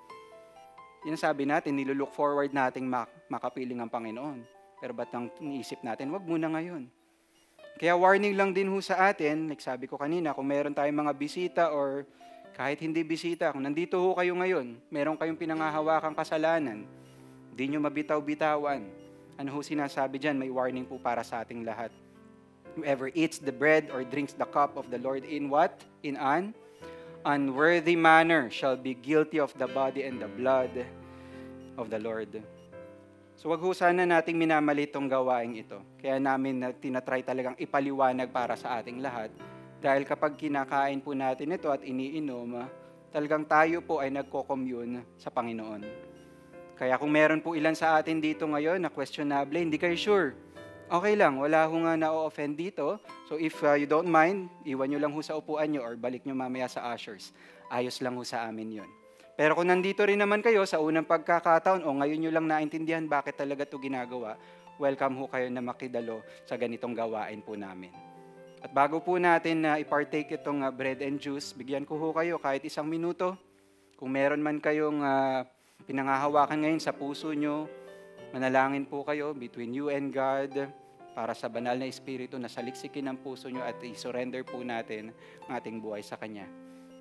Yun sabi natin, nilulook forward nating mak- makapiling ang Panginoon. Pero ba't nang iniisip natin, wag muna ngayon. Kaya warning lang din ho sa atin, like sabi ko kanina, kung meron tayong mga bisita or kahit hindi bisita, kung nandito ho kayo ngayon, meron kayong pinangahawakang kasalanan, hindi nyo mabitaw-bitawan. Ano ho sinasabi dyan? May warning po para sa ating lahat. Whoever eats the bread or drinks the cup of the Lord in what? In an unworthy manner shall be guilty of the body and the blood of the Lord. So wag ho sana nating minamali itong gawain ito. Kaya namin na tinatry talagang ipaliwanag para sa ating lahat. Dahil kapag kinakain po natin ito at iniinom, talagang tayo po ay nagko-commune sa Panginoon. Kaya kung meron po ilan sa atin dito ngayon na questionable, hindi kayo sure okay lang, wala ho nga na-offend dito. So if uh, you don't mind, iwan nyo lang ho sa upuan nyo or balik nyo mamaya sa ushers. Ayos lang ho sa amin yon. Pero kung nandito rin naman kayo sa unang pagkakataon o ngayon nyo lang naintindihan bakit talaga to ginagawa, welcome ho kayo na makidalo sa ganitong gawain po namin. At bago po natin na uh, ipartake itong uh, bread and juice, bigyan ko ho kayo kahit isang minuto. Kung meron man kayong uh, pinangahawakan ngayon sa puso nyo, manalangin po kayo between you and God para sa banal na Espiritu na saliksikin ang puso nyo at i-surrender po natin ang ating buhay sa Kanya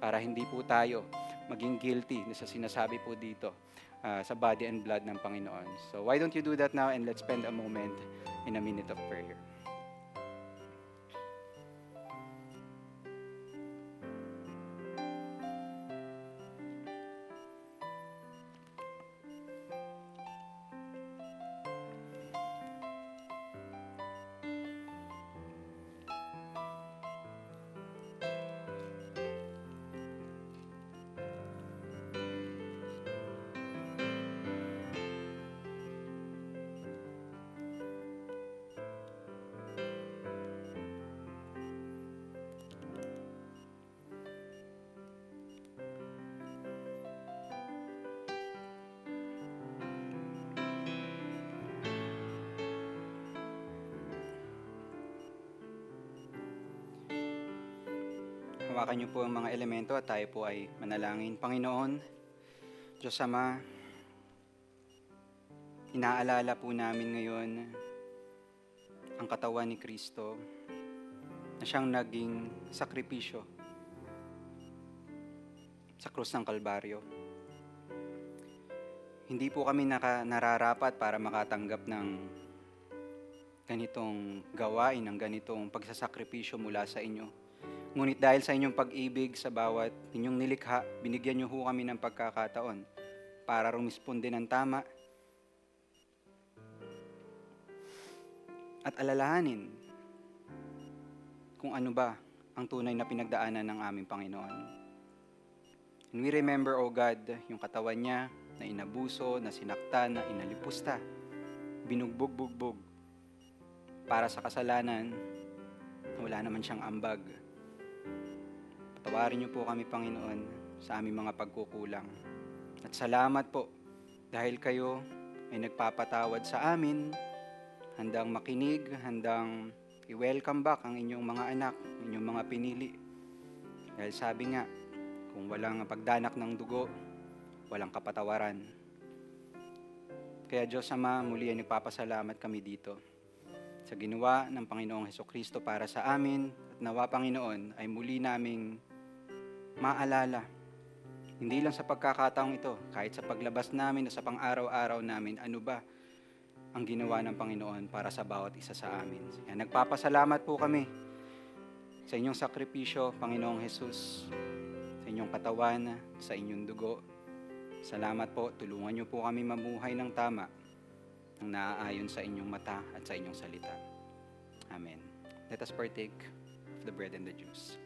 para hindi po tayo maging guilty sa sinasabi po dito uh, sa body and blood ng Panginoon. So why don't you do that now and let's spend a moment in a minute of prayer. Hawakan niyo po ang mga elemento at tayo po ay manalangin. Panginoon, Diyos Ama, inaalala po namin ngayon ang katawan ni Kristo na siyang naging sakripisyo sa krus ng Kalbaryo. Hindi po kami naka, nararapat para makatanggap ng ganitong gawain, ng ganitong pagsasakripisyo mula sa inyo. Ngunit dahil sa inyong pag-ibig sa bawat inyong nilikha, binigyan niyo ho kami ng pagkakataon para rumisponde ng tama at alalahanin kung ano ba ang tunay na pinagdaanan ng aming Panginoon. And we remember, O God, yung katawan niya na inabuso, na sinaktan, na inalipusta, binugbog-bugbog para sa kasalanan na wala naman siyang ambag Patawarin niyo po kami, Panginoon, sa aming mga pagkukulang. At salamat po dahil kayo ay nagpapatawad sa amin, handang makinig, handang i-welcome back ang inyong mga anak, inyong mga pinili. Dahil sabi nga, kung walang pagdanak ng dugo, walang kapatawaran. Kaya Diyos Ama, muli ay nagpapasalamat kami dito sa ginawa ng Panginoong Heso Kristo para sa amin at nawa Panginoon ay muli naming maalala. Hindi lang sa pagkakataong ito, kahit sa paglabas namin o sa pang-araw-araw namin, ano ba ang ginawa ng Panginoon para sa bawat isa sa amin. Kaya nagpapasalamat po kami sa inyong sakripisyo, Panginoong Jesus, sa inyong katawan, sa inyong dugo. Salamat po, tulungan niyo po kami mamuhay ng tama, ng naaayon sa inyong mata at sa inyong salita. Amen. Let us partake of the bread and the juice.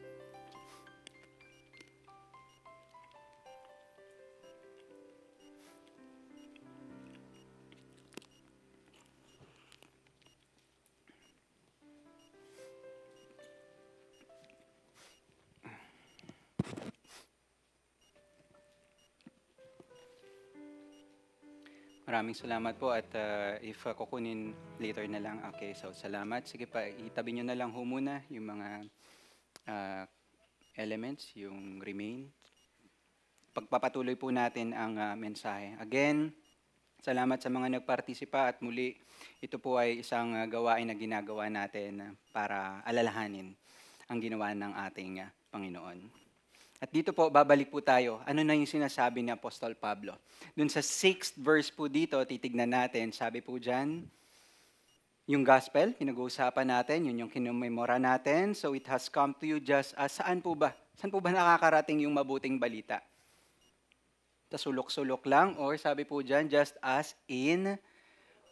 Maraming salamat po at uh, if uh, kukunin later na lang. Okay, so salamat. Sige pa, itabi nyo na lang ho muna yung mga uh, elements, yung remain. Pagpapatuloy po natin ang uh, mensahe. Again, salamat sa mga nagpartisipa at muli ito po ay isang uh, gawain na ginagawa natin para alalahanin ang ginawa ng ating uh, Panginoon. At dito po, babalik po tayo. Ano na yung sinasabi ni Apostol Pablo? Dun sa sixth verse po dito, titignan natin. Sabi po dyan, yung gospel, pinag-uusapan natin, yun yung kinumemora natin. So it has come to you just as, saan po ba? Saan po ba nakakarating yung mabuting balita? Sa sulok-sulok lang, or sabi po dyan, just as in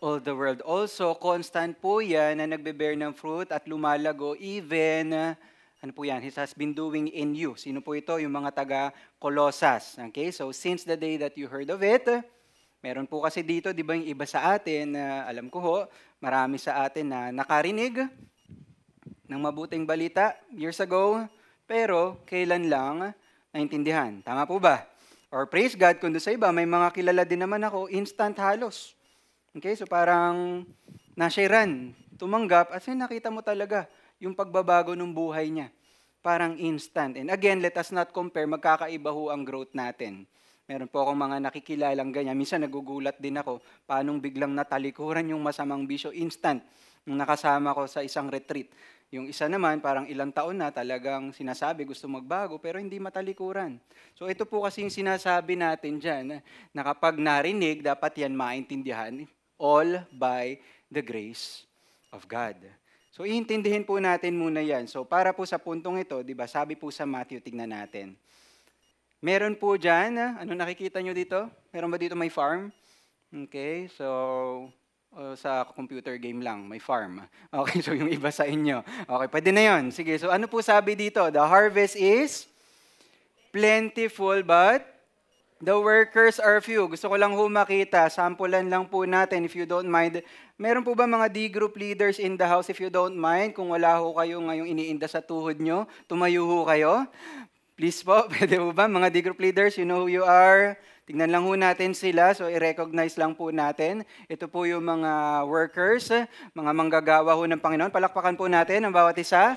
all the world. Also, constant po yan na nagbe-bear ng fruit at lumalago even ano po yan? It has been doing in you. Sino po ito? Yung mga taga Colosas. Okay? So, since the day that you heard of it, meron po kasi dito, di ba yung iba sa atin, uh, alam ko ho, marami sa atin na nakarinig ng mabuting balita years ago, pero kailan lang naintindihan. Tama po ba? Or praise God, kung sa iba, may mga kilala din naman ako, instant halos. Okay, so parang nasheran, tumanggap, at in nakita mo talaga, yung pagbabago ng buhay niya. Parang instant. And again, let us not compare, magkakaiba ho ang growth natin. Meron po akong mga nakikilalang ganyan. Minsan nagugulat din ako, paanong biglang natalikuran yung masamang bisyo instant nung nakasama ko sa isang retreat. Yung isa naman, parang ilang taon na talagang sinasabi gusto magbago pero hindi matalikuran. So ito po kasi yung sinasabi natin dyan na kapag narinig, dapat yan maintindihan all by the grace of God. So iintindihin po natin muna 'yan. So para po sa puntong ito, 'di ba? Sabi po sa Matthew tingnan natin. Meron po diyan, ano nakikita nyo dito? Meron ba dito may farm? Okay, so uh, sa computer game lang, may farm. Okay, so yung iba sa inyo. Okay, pwede na yon. Sige, so ano po sabi dito? The harvest is plentiful but The workers are few. Gusto ko lang humakita. Sampulan lang po natin if you don't mind. Meron po ba mga D group leaders in the house if you don't mind? Kung wala ho kayo ngayong iniinda sa tuhod nyo, tumayo ho kayo. Please po, pwede po ba? Mga D group leaders, you know who you are. Tignan lang ho natin sila. So, i-recognize lang po natin. Ito po yung mga workers, mga manggagawa ho ng Panginoon. Palakpakan po natin ang bawat isa.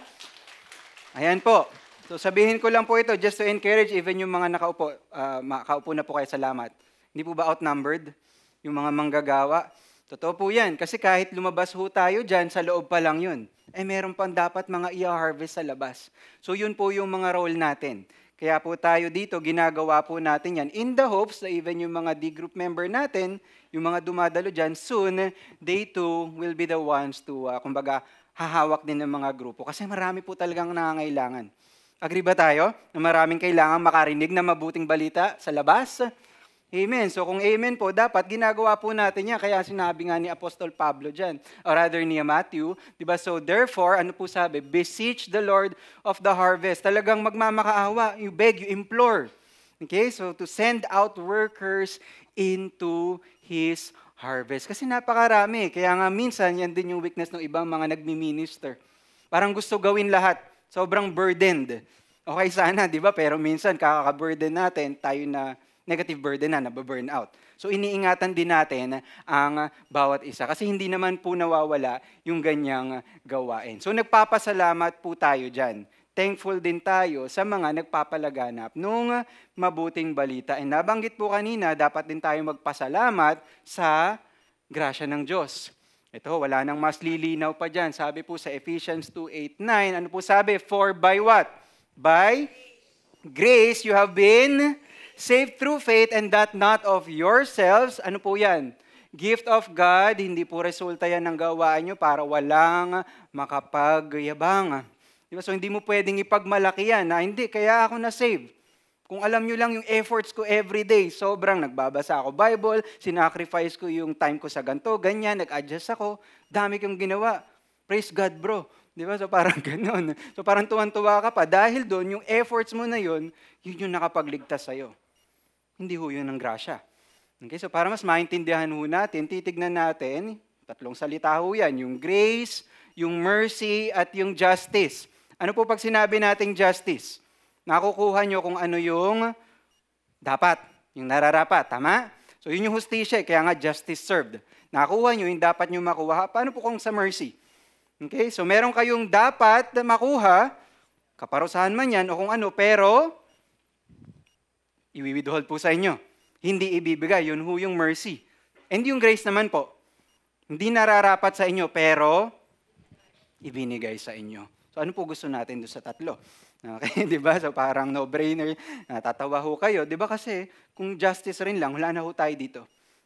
Ayan po. So sabihin ko lang po ito just to encourage even yung mga nakaupo, uh, makaupo na po kayo salamat. Hindi po ba outnumbered yung mga manggagawa? Totoo po yan. Kasi kahit lumabas ho tayo dyan, sa loob pa lang yun. Eh meron pang dapat mga i-harvest sa labas. So yun po yung mga role natin. Kaya po tayo dito, ginagawa po natin yan in the hopes na even yung mga D-group member natin, yung mga dumadalo dyan, soon, they too will be the ones to, uh, kumbaga, hahawak din ng mga grupo. Kasi marami po talagang nangangailangan. Agree ba tayo na maraming kailangan makarinig ng mabuting balita sa labas? Amen. So kung amen po, dapat ginagawa po natin yan. Kaya sinabi nga ni Apostol Pablo dyan, or rather ni Matthew, di ba? So therefore, ano po sabi? Beseech the Lord of the harvest. Talagang magmamakaawa. You beg, you implore. Okay? So to send out workers into His harvest. Kasi napakarami. Kaya nga minsan, yan din yung weakness ng ibang mga nagmi-minister. Parang gusto gawin lahat sobrang burdened. Okay sana, di ba? Pero minsan kakaka-burden natin, tayo na negative burden na, nababurn out. So iniingatan din natin ang bawat isa kasi hindi naman po nawawala yung ganyang gawain. So nagpapasalamat po tayo dyan. Thankful din tayo sa mga nagpapalaganap nung mabuting balita. And nabanggit po kanina, dapat din tayo magpasalamat sa grasya ng Diyos. Ito, wala nang mas lilinaw pa dyan. Sabi po sa Ephesians 2.8.9, ano po sabi? For by what? By grace you have been saved through faith and that not of yourselves. Ano po yan? Gift of God, hindi po resulta yan ng gawaan nyo para walang makapagyabang. Diba? So hindi mo pwedeng ipagmalaki yan na hindi, kaya ako na-save. Kung alam nyo lang yung efforts ko every day, sobrang nagbabasa ako Bible, sinacrifice ko yung time ko sa ganto, ganyan, nag-adjust ako, dami kong ginawa. Praise God, bro. Di ba? So parang ganun. So parang tuwan-tuwa ka pa. Dahil doon, yung efforts mo na yun, yun yung nakapagligtas sa'yo. Hindi ho yun ng grasya. Okay, so para mas maintindihan ho natin, titignan natin, tatlong salita ho yan, yung grace, yung mercy, at yung justice. Ano po pag sinabi nating justice? Nakukuha nyo kung ano yung dapat, yung nararapat, tama? So yun yung justice, eh. kaya nga justice served. Nakuha nyo yung dapat nyo makuha. Paano po kung sa mercy? Okay, so meron kayong dapat makuha, kaparusahan man yan o kung ano, pero iwi-withhold po sa inyo. Hindi ibibigay, yun ho yung mercy. And yung grace naman po, hindi nararapat sa inyo, pero ibinigay sa inyo. So ano po gusto natin doon sa tatlo? Okay, 'di ba? So parang no-brainer, natatawa ho kayo, 'di ba? Kasi kung justice rin lang, wala na ho tayo dito.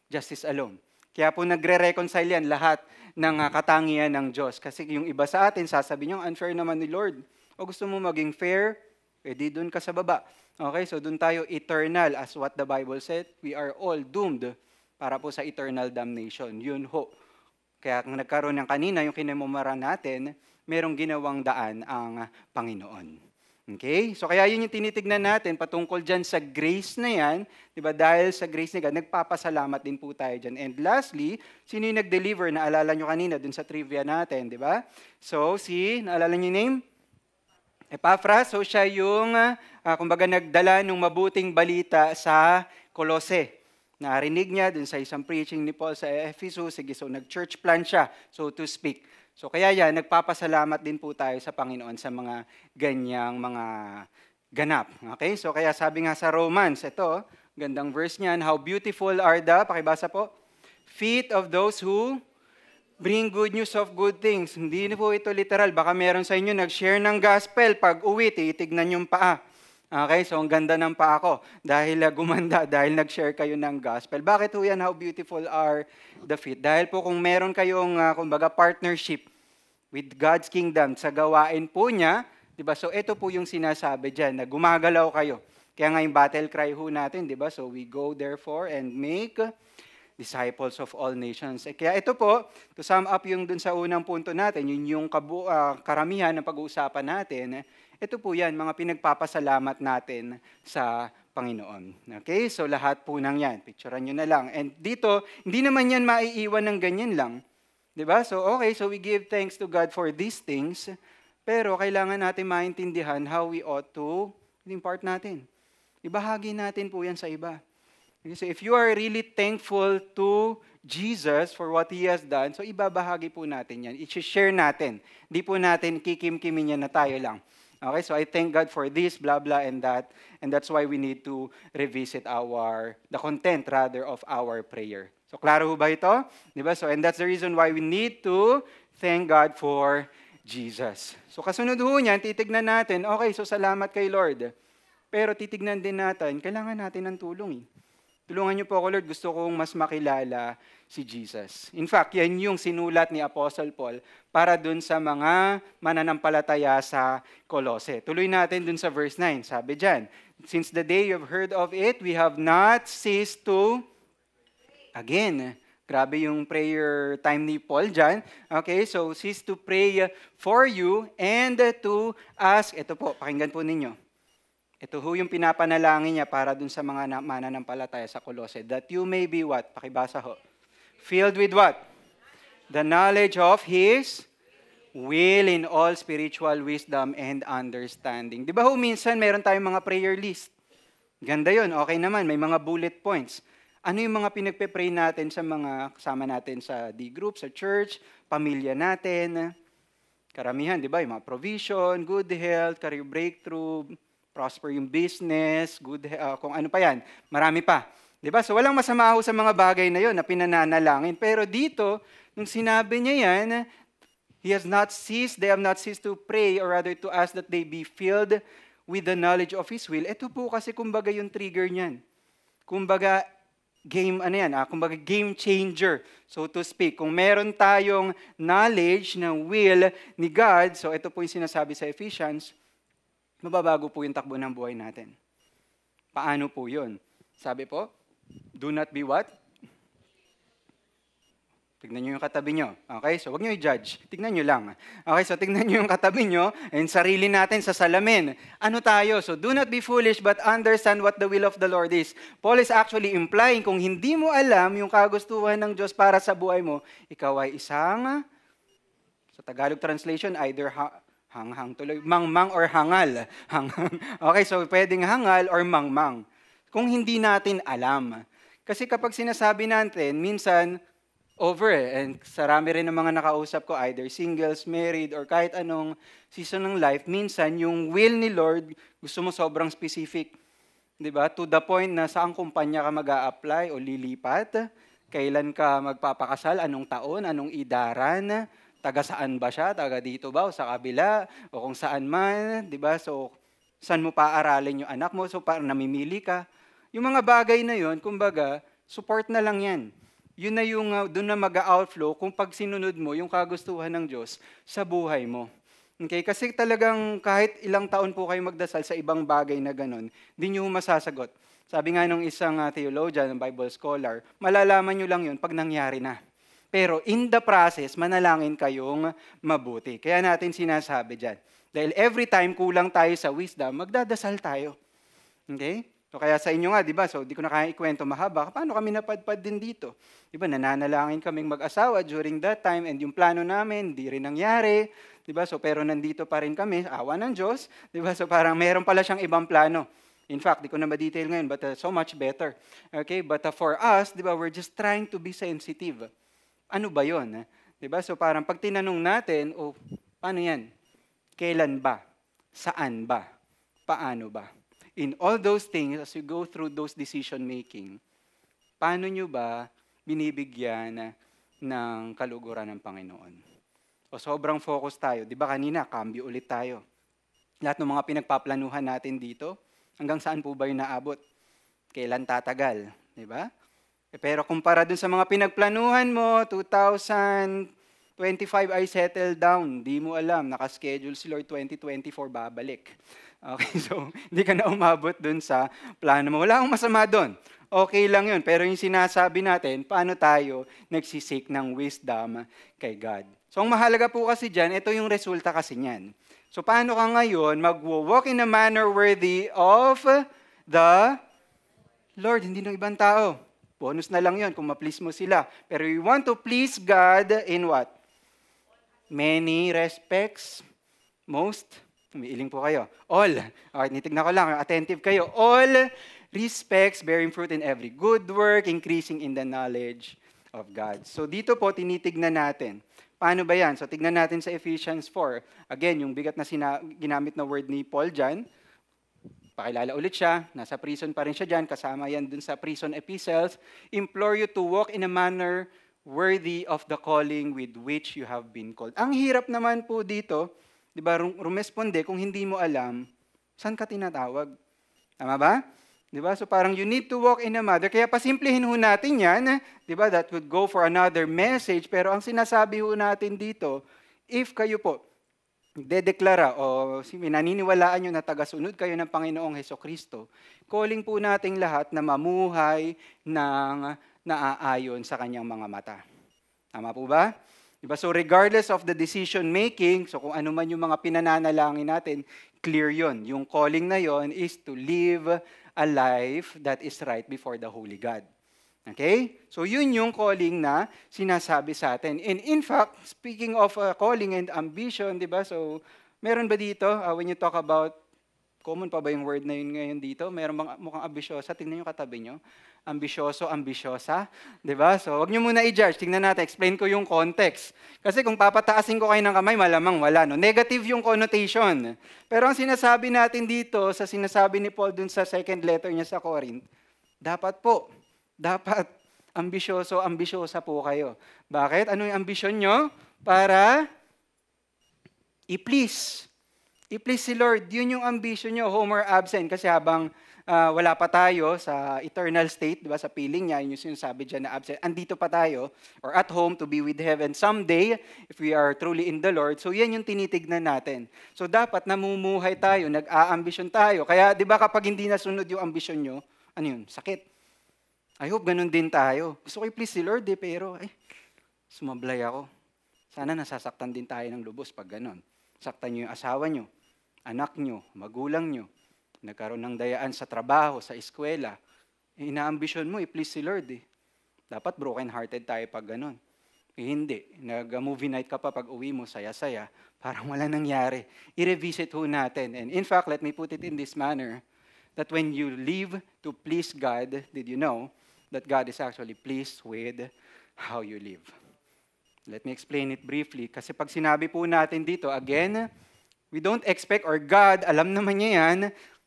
Justice alone. Kaya po nagre-reconcile yan lahat ng ah, katangian ng Diyos. Kasi yung iba sa atin, sasabihin niyo, unfair naman ni Lord. O gusto mo maging fair, edi eh, doon ka sa baba. Okay, so doon tayo eternal as what the Bible said. We are all doomed para po sa eternal damnation. Yun ho. Kaya kung nagkaroon ng kanina, yung kinamumara natin, merong ginawang daan ang Panginoon. Okay? So kaya yun yung tinitignan natin patungkol dyan sa grace na yan. Diba? Dahil sa grace ni God, nagpapasalamat din po tayo dyan. And lastly, sino yung nag-deliver? Naalala nyo kanina dun sa trivia natin, di ba? So si, naalala nyo yung name? Epaphras. So siya yung, uh, kumbaga, nagdala ng mabuting balita sa Colossae narinig niya dun sa isang preaching ni Paul sa Ephesus, sige, so nag-church plan siya, so to speak. So kaya yan, nagpapasalamat din po tayo sa Panginoon sa mga ganyang mga ganap. Okay? So kaya sabi nga sa Romans, ito, gandang verse niyan, how beautiful are the, pakibasa po, feet of those who bring good news of good things. Hindi po ito literal. Baka meron sa inyo nag-share ng gospel. Pag uwi, titignan yung paa. Okay, so ang ganda ng paa ko dahil gumanda, dahil nag-share kayo ng gospel. Bakit ho yan? How beautiful are the feet? Dahil po kung meron kayong, uh, kumbaga, partnership with God's kingdom sa gawain po niya, 'di ba? So ito po yung sinasabi diyan na gumagalaw kayo. Kaya nga yung battle cry ho natin, 'di ba? So we go therefore and make disciples of all nations. Eh, kaya ito po, to sum up yung dun sa unang punto natin, yun yung kabu- uh, karamihan ng pag-uusapan natin, eh, ito po yan, mga pinagpapasalamat natin sa Panginoon. Okay? So lahat po nang yan, picturean nyo na lang. And dito, hindi naman yan maiiwan ng ganyan lang. 'Di ba? So okay, so we give thanks to God for these things, pero kailangan natin maintindihan how we ought to impart natin. Ibahagi natin po 'yan sa iba. so if you are really thankful to Jesus for what He has done, so ibabahagi po natin yan. I-share natin. Hindi po natin kikim-kimin yan na tayo lang. Okay, so I thank God for this, blah, blah, and that. And that's why we need to revisit our, the content rather of our prayer. So, klaro ho ba ito? Di ba? So, and that's the reason why we need to thank God for Jesus. So, kasunod ho niyan, titignan natin, okay, so salamat kay Lord. Pero titignan din natin, kailangan natin ng tulong eh. Tulungan niyo po ako, Lord. Gusto kong mas makilala si Jesus. In fact, yan yung sinulat ni Apostle Paul para dun sa mga mananampalataya sa Kolose. Tuloy natin dun sa verse 9. Sabi dyan, Since the day you have heard of it, we have not ceased to again. Grabe yung prayer time ni Paul dyan. Okay, so cease to pray for you and to ask. Ito po, pakinggan po ninyo. Ito ho yung pinapanalangin niya para dun sa mga ng palataya sa Kolose. That you may be what? Pakibasa ho. Filled with what? The knowledge of His will in all spiritual wisdom and understanding. Di ba ho, minsan meron tayong mga prayer list. Ganda yon okay naman, may mga bullet points. Ano yung mga pinagpe-pray natin sa mga kasama natin sa D group, sa church, pamilya natin. Karamihan, di ba? Yung mga provision, good health, career breakthrough, prosper yung business, good uh, kung ano pa yan. Marami pa. Di ba? So walang masama ho sa mga bagay na yon na pinananalangin. Pero dito, nung sinabi niya yan, He has not ceased, they have not ceased to pray or rather to ask that they be filled with the knowledge of His will. Ito po kasi kumbaga yung trigger niyan. Kumbaga, game ano yan, ah, kumbaga game changer, so to speak. Kung meron tayong knowledge ng will ni God, so ito po yung sinasabi sa Ephesians, mababago po yung takbo ng buhay natin. Paano po yun? Sabi po, do not be what? Tignan nyo yung katabi nyo. Okay? So, wag nyo i-judge. Tignan nyo lang. Okay? So, tignan nyo yung katabi nyo and sarili natin sa salamin. Ano tayo? So, do not be foolish but understand what the will of the Lord is. Paul is actually implying kung hindi mo alam yung kagustuhan ng Diyos para sa buhay mo, ikaw ay isang, sa Tagalog translation, either ha- hanghang tuloy, mangmang or hangal. Hanghang. Okay? So, pwedeng hangal or mangmang. Kung hindi natin alam. Kasi kapag sinasabi natin, minsan, over eh. And sarami rin ng mga nakausap ko, either singles, married, or kahit anong season ng life, minsan yung will ni Lord, gusto mo sobrang specific. 'Di ba? To the point na saan kumpanya ka mag apply o lilipat, kailan ka magpapakasal, anong taon, anong idaran, taga saan ba siya, taga dito ba, o sa kabila, o kung saan man, 'di ba? So, saan mo paaralin yung anak mo, so parang namimili ka. Yung mga bagay na yon, kumbaga, support na lang yan yun na yung uh, ah, doon na mag-outflow kung pag sinunod mo yung kagustuhan ng Diyos sa buhay mo. Okay? Kasi talagang kahit ilang taon po kayo magdasal sa ibang bagay na ganun, hindi nyo masasagot. Sabi nga nung isang uh, theologian, Bible scholar, malalaman nyo lang yun pag nangyari na. Pero in the process, manalangin kayong mabuti. Kaya natin sinasabi dyan. Dahil every time kulang tayo sa wisdom, magdadasal tayo. Okay? So kaya sa inyo nga, di ba? So di ko na kaya ikwento mahaba. Paano kami napadpad din dito? Di ba? Nananalangin kaming mag-asawa during that time and yung plano namin, di rin nangyari. Di ba? So pero nandito pa rin kami, awa ng Diyos. Di ba? So parang meron pala siyang ibang plano. In fact, di ko na ma-detail ngayon, but uh, so much better. Okay? But uh, for us, di ba, we're just trying to be sensitive. Ano ba yun? Eh? Di ba? So parang pag tinanong natin, oh, paano yan? Kailan ba? Saan ba? Paano ba? in all those things, as you go through those decision making, paano nyo ba binibigyan ng kaluguran ng Panginoon? O sobrang focus tayo. Di ba kanina, cambio ulit tayo. Lahat ng mga pinagpaplanuhan natin dito, hanggang saan po ba yung naabot? Kailan tatagal? Di ba? Eh, pero kumpara dun sa mga pinagplanuhan mo, 2025 I settle down, di mo alam, nakaschedule si Lord 2024 babalik. Okay, so hindi ka na umabot dun sa plano mo. Wala akong masama dun. Okay lang yun. Pero yung sinasabi natin, paano tayo nagsisik ng wisdom kay God. So ang mahalaga po kasi dyan, ito yung resulta kasi niyan. So paano ka ngayon mag-walk in a manner worthy of the Lord, hindi ng ibang tao. Bonus na lang yon kung ma-please mo sila. Pero you want to please God in what? Many respects, most Umiiling po kayo. All. Okay, nitignan ko lang. Attentive kayo. All respects bearing fruit in every good work, increasing in the knowledge of God. So dito po, tinitignan natin. Paano ba yan? So tignan natin sa Ephesians 4. Again, yung bigat na sina- ginamit na word ni Paul dyan, pakilala ulit siya, nasa prison pa rin siya dyan, kasama yan dun sa prison epistles, implore you to walk in a manner worthy of the calling with which you have been called. Ang hirap naman po dito, Di ba, rumesponde kung hindi mo alam, saan ka tinatawag? Tama ba? Di ba? So parang you need to walk in a mother. Kaya pasimplihin ho natin yan. Di ba? That would go for another message. Pero ang sinasabi ho natin dito, if kayo po, dedeklara o naniniwalaan nyo na tagasunod kayo ng Panginoong Heso Kristo, calling po nating lahat na mamuhay ng naaayon sa kanyang mga mata. Tama po ba? Diba? So regardless of the decision making, so kung ano man yung mga pinananalangin natin, clear yon. Yung calling na yon is to live a life that is right before the Holy God. Okay? So yun yung calling na sinasabi sa atin. And in fact, speaking of uh, calling and ambition, 'di ba? So meron ba dito uh, when you talk about Common pa ba yung word na yun ngayon dito? Meron bang mukhang ambisyosa? Tingnan yung katabi nyo. Ambisyoso, ambisyosa. ba? Diba? So, wag nyo muna i-judge. Tingnan natin. Explain ko yung context. Kasi kung papataasin ko kayo ng kamay, malamang wala. No? Negative yung connotation. Pero ang sinasabi natin dito, sa sinasabi ni Paul dun sa second letter niya sa Corinth, dapat po, dapat ambisyoso, ambisyosa po kayo. Bakit? Ano yung ambisyon nyo? Para i-please I-please si Lord, yun yung ambition nyo, home or absent. Kasi habang uh, wala pa tayo sa eternal state, di ba, sa feeling niya, yun yung sinasabi dyan na absent. Andito pa tayo, or at home to be with heaven someday, if we are truly in the Lord. So yan yung tinitignan natin. So dapat namumuhay tayo, nag-aambisyon tayo. Kaya di ba kapag hindi nasunod yung ambisyon nyo, ano yun, sakit. I hope ganun din tayo. Gusto ko i-please si Lord eh, pero ay, sumablay ako. Sana nasasaktan din tayo ng lubos pag ganun. Saktan nyo yung asawa nyo, anak nyo, magulang nyo, nagkaroon ng dayaan sa trabaho, sa eskwela, eh, inaambisyon mo, i-please si Lord eh. Dapat broken-hearted tayo pag ganun. Eh, hindi. Nag-movie night ka pa pag uwi mo, saya-saya, parang wala nangyari. I-revisit ho natin. And in fact, let me put it in this manner, that when you live to please God, did you know that God is actually pleased with how you live? Let me explain it briefly. Kasi pag sinabi po natin dito, again, We don't expect, or God, alam naman niya yan,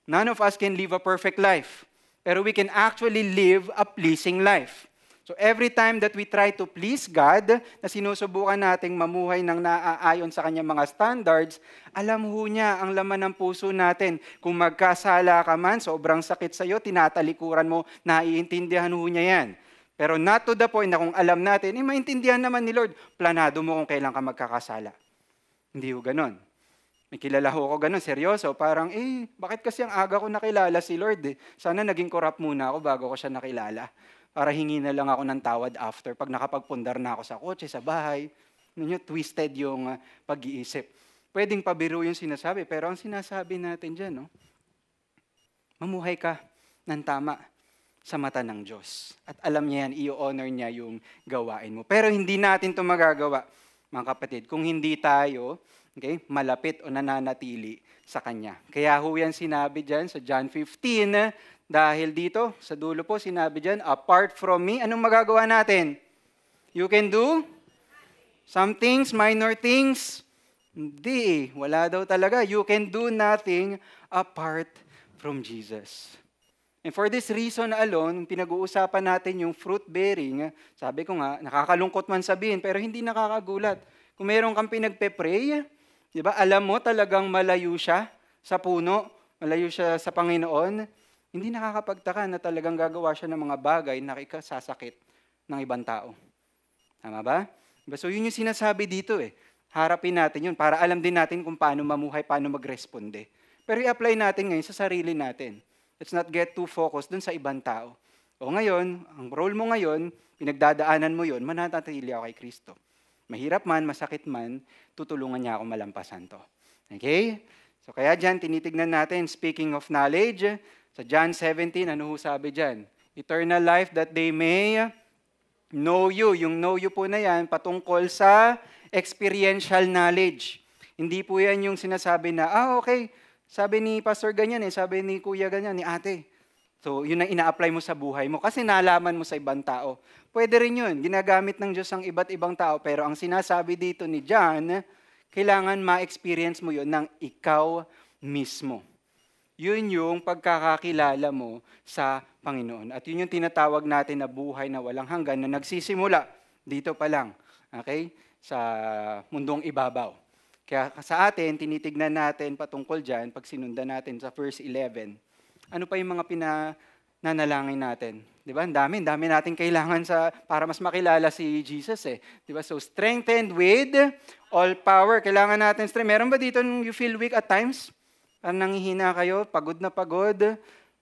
none of us can live a perfect life. Pero we can actually live a pleasing life. So every time that we try to please God, na sinusubukan nating mamuhay ng naaayon sa kanyang mga standards, alam ho niya ang laman ng puso natin. Kung magkasala ka man, sobrang sakit sa iyo, tinatalikuran mo, naiintindihan ho niya yan. Pero not to the point na kung alam natin, eh, maintindihan naman ni Lord, planado mo kung kailan ka magkakasala. Hindi ho ganon. May kilala ko ako ganun, seryoso. Parang, eh, bakit kasi ang aga ko nakilala si Lord eh? Sana naging corrupt muna ako bago ko siya nakilala. Para hingi na lang ako ng tawad after pag nakapagpundar na ako sa kotse, sa bahay. Ninyo, twisted yung uh, pag-iisip. Pwedeng pabiro yung sinasabi, pero ang sinasabi natin dyan, no? mamuhay ka ng tama sa mata ng Diyos. At alam niya yan, i-honor niya yung gawain mo. Pero hindi natin ito magagawa, mga kapatid, kung hindi tayo okay, malapit o nananatili sa Kanya. Kaya ho yan sinabi dyan sa John 15, dahil dito, sa dulo po sinabi dyan, apart from me, anong magagawa natin? You can do some things, minor things. Hindi, eh. wala daw talaga. You can do nothing apart from Jesus. And for this reason alone, pinag-uusapan natin yung fruit bearing. Sabi ko nga, nakakalungkot man sabihin, pero hindi nakakagulat. Kung meron kang pinagpe-pray, Di ba? Alam mo talagang malayo siya sa puno, malayo siya sa Panginoon. Hindi nakakapagtaka na talagang gagawa siya ng mga bagay na ikasasakit ng ibang tao. Tama ba? Diba? So yun yung sinasabi dito eh. Harapin natin yun para alam din natin kung paano mamuhay, paano magresponde. Pero i-apply natin ngayon sa sarili natin. Let's not get too focused dun sa ibang tao. O ngayon, ang role mo ngayon, pinagdadaanan mo yun, mananatili ako kay Kristo. Mahirap man, masakit man, tutulungan niya ako malampasan to. Okay? So kaya dyan, tinitignan natin, speaking of knowledge, sa John 17, ano ho sabi dyan? Eternal life that they may know you. Yung know you po na yan, patungkol sa experiential knowledge. Hindi po yan yung sinasabi na, ah okay, sabi ni Pastor ganyan eh, sabi ni Kuya ganyan, ni ate. So, yun ang ina-apply mo sa buhay mo kasi nalaman mo sa ibang tao. Pwede rin yun. Ginagamit ng Diyos ang iba't ibang tao. Pero ang sinasabi dito ni John, kailangan ma-experience mo yun ng ikaw mismo. Yun yung pagkakakilala mo sa Panginoon. At yun yung tinatawag natin na buhay na walang hanggan na nagsisimula dito pa lang. Okay? Sa mundong ibabaw. Kaya sa atin, tinitignan natin patungkol dyan pag sinundan natin sa verse 11 ano pa yung mga pinananalangin natin? 'Di ba? Ang dami, ang dami nating kailangan sa para mas makilala si Jesus eh. 'Di ba? So strengthened with all power. Kailangan natin strength. Meron ba dito you feel weak at times? Parang nanghihina kayo, pagod na pagod.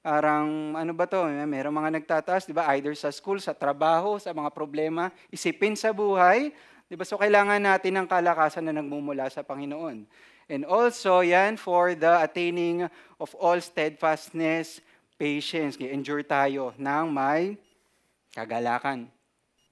Parang ano ba 'to? Eh, merong mga nagtataas, 'di ba? Either sa school, sa trabaho, sa mga problema, isipin sa buhay. 'Di ba? So kailangan natin ng kalakasan na nagmumula sa Panginoon. And also, yan, for the attaining of all steadfastness, patience. Endure tayo ng may kagalakan.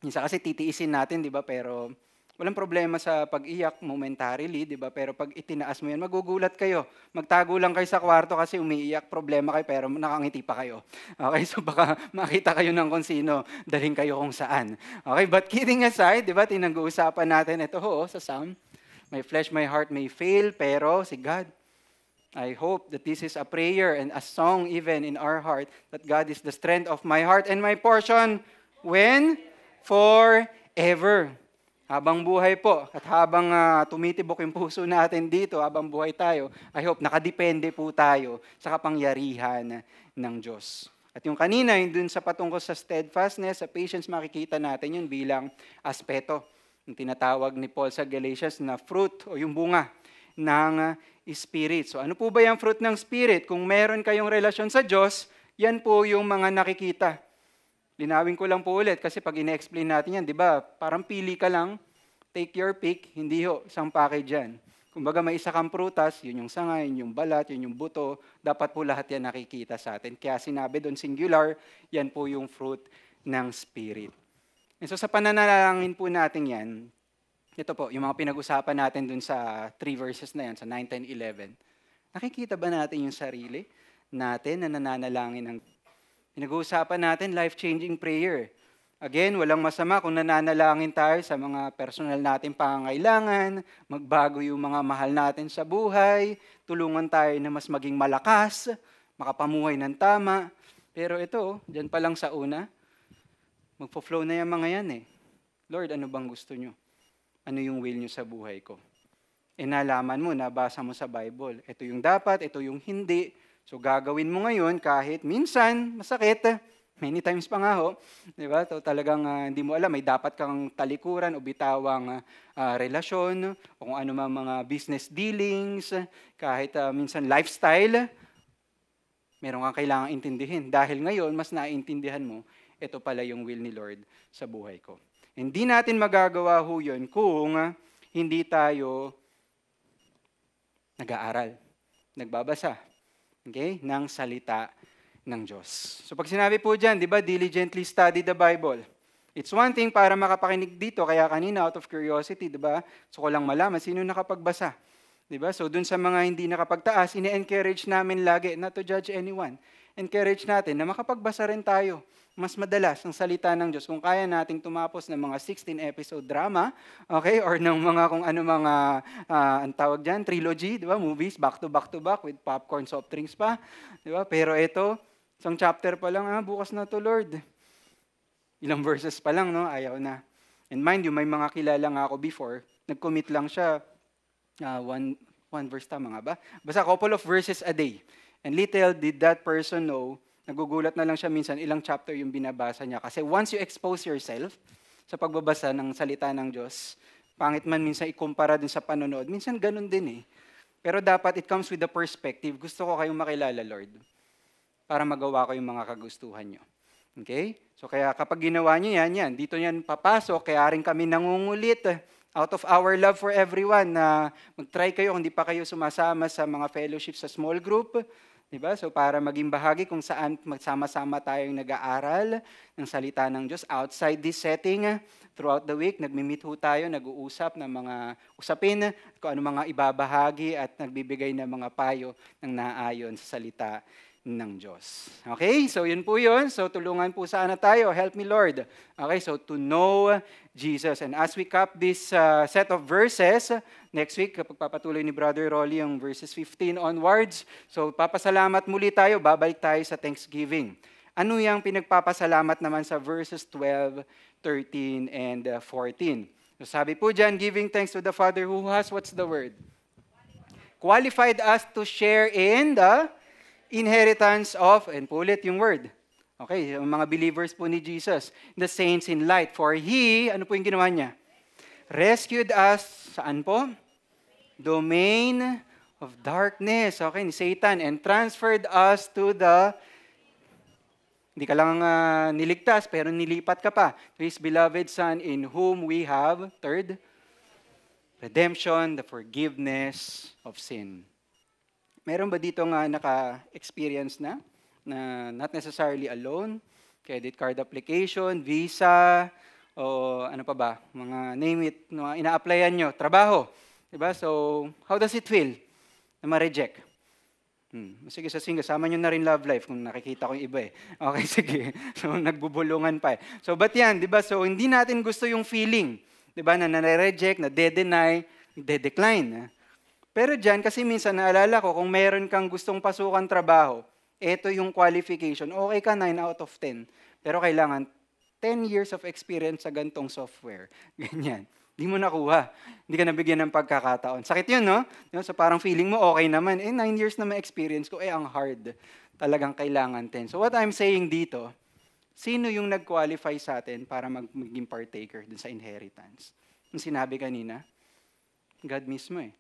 Minsan kasi titiisin natin, di ba? Pero walang problema sa pag-iyak momentarily, di ba? Pero pag itinaas mo yan, magugulat kayo. Magtago lang kayo sa kwarto kasi umiiyak, problema kayo, pero nakangiti pa kayo. Okay, so baka makita kayo ng kung sino, daling kayo kung saan. Okay, but kidding aside, di ba, tinag-uusapan natin ito, ho, oh, sa Psalm My flesh, my heart may fail, pero si God, I hope that this is a prayer and a song even in our heart that God is the strength of my heart and my portion when forever. Habang buhay po at habang uh, tumitibok yung puso natin dito, habang buhay tayo, I hope nakadepende po tayo sa kapangyarihan ng Diyos. At yung kanina, yung dun sa patungkol sa steadfastness, sa patience, makikita natin yun bilang aspeto. Ang tinatawag ni Paul sa Galatians na fruit o yung bunga ng ah, Spirit. So ano po ba yung fruit ng Spirit? Kung meron kayong relasyon sa Diyos, yan po yung mga nakikita. Linawin ko lang po ulit kasi pag ine explain natin yan, di ba, parang pili ka lang, take your pick, hindi ho, isang package yan. Kumbaga may isa kang prutas, yun yung sanga, yun yung balat, yun yung buto, dapat po lahat yan nakikita sa atin. Kaya sinabi doon singular, yan po yung fruit ng Spirit. And so sa pananalangin po natin yan, ito po, yung mga pinag-usapan natin dun sa three verses na yan, sa 9, 10, 11, nakikita ba natin yung sarili natin na nananalangin ng... Pinag-uusapan natin, life-changing prayer. Again, walang masama kung nananalangin tayo sa mga personal natin pangangailangan, magbago yung mga mahal natin sa buhay, tulungan tayo na mas maging malakas, makapamuhay ng tama. Pero ito, dyan pa lang sa una, Magpo-flow na yung mga yan eh. Lord, ano bang gusto nyo? Ano yung will nyo sa buhay ko? E nalaman mo, nabasa mo sa Bible. Ito yung dapat, ito yung hindi. So gagawin mo ngayon kahit minsan masakit. Many times pa nga ho. Di ba? So talagang uh, hindi mo alam, may dapat kang talikuran o bitawang uh, relasyon o kung ano man mga business dealings, kahit uh, minsan lifestyle. Meron kang kailangan intindihin. Dahil ngayon, mas naintindihan mo ito pala yung will ni Lord sa buhay ko. Hindi natin magagawa ho yun kung hindi tayo nag-aaral, nagbabasa, okay, ng salita ng Diyos. So pag sinabi po dyan, di ba, diligently study the Bible. It's one thing para makapakinig dito, kaya kanina out of curiosity, di ba, so ko lang malaman sino nakapagbasa. Di ba? So dun sa mga hindi nakapagtaas, ini encourage namin lagi not to judge anyone. Encourage natin na makapagbasa rin tayo mas madalas ang salita ng Diyos. Kung kaya nating tumapos ng mga 16 episode drama, okay, or ng mga kung ano mga uh, ang tawag diyan, trilogy, 'di ba? Movies back to back to back with popcorn, soft drinks pa, 'di ba? Pero ito, isang chapter pa lang, ah, bukas na to, Lord. Ilang verses pa lang, no? Ayaw na. And mind you, may mga kilala nga ako before, nag-commit lang siya uh, one one verse tama nga ba? Basta couple of verses a day. And little did that person know nagugulat na lang siya minsan ilang chapter yung binabasa niya. Kasi once you expose yourself sa pagbabasa ng salita ng Diyos, pangit man minsan ikumpara din sa panonood, minsan ganun din eh. Pero dapat it comes with the perspective, gusto ko kayong makilala, Lord, para magawa ko yung mga kagustuhan nyo. Okay? So kaya kapag ginawa nyo yan, yan, dito yan papasok, kaya rin kami nangungulit out of our love for everyone na mag-try kayo kung di pa kayo sumasama sa mga fellowship sa small group, Diba? So para maging bahagi kung saan magsama-sama tayong nag-aaral ng salita ng Diyos outside this setting, throughout the week, nagmi-meet ho tayo, nag-uusap ng mga usapin, kung ano mga ibabahagi at nagbibigay ng mga payo ng naayon sa salita ng Diyos. Okay? So yun po yun. So tulungan po sana tayo. Help me Lord. Okay? So to know Jesus. And as we cap this uh, set of verses, next week, kapag papatuloy ni Brother Rolly yung verses 15 onwards, so papasalamat muli tayo, babalik tayo sa Thanksgiving. Ano yung pinagpapasalamat naman sa verses 12, 13, and 14? Uh, so sabi po dyan, giving thanks to the Father who has, what's the word? Qualified us to share in the inheritance of, and po ulit yung word, okay, yung mga believers po ni Jesus, the saints in light. For He, ano po yung ginawa niya? Rescued us, saan po? Domain of darkness, okay, ni Satan, and transferred us to the hindi ka lang uh, niligtas, pero nilipat ka pa. To His beloved Son, in whom we have, third, redemption, the forgiveness of sin. Meron ba dito nga naka-experience na? Na not necessarily alone, credit card application, visa, o ano pa ba, mga name it, mga ina-applyan nyo, trabaho. Diba? So, how does it feel na ma-reject? Hmm. Sige, sa single, sama nyo na rin love life kung nakikita ko yung iba eh. Okay, sige. So, nagbubulungan pa eh. So, but yan, di ba? So, hindi natin gusto yung feeling, di ba, na nare-reject, na de-deny, de-decline. Ah. Pero dyan, kasi minsan naalala ko, kung meron kang gustong pasukan trabaho, ito yung qualification. Okay ka, 9 out of 10. Pero kailangan 10 years of experience sa gantong software. Ganyan. Hindi mo nakuha. Hindi ka nabigyan ng pagkakataon. Sakit yun, no? So parang feeling mo, okay naman. Eh, 9 years na naman experience ko. Eh, ang hard. Talagang kailangan 10. So what I'm saying dito, sino yung nag-qualify sa atin para mag maging partaker dun sa inheritance? Yung sinabi kanina, God mismo eh.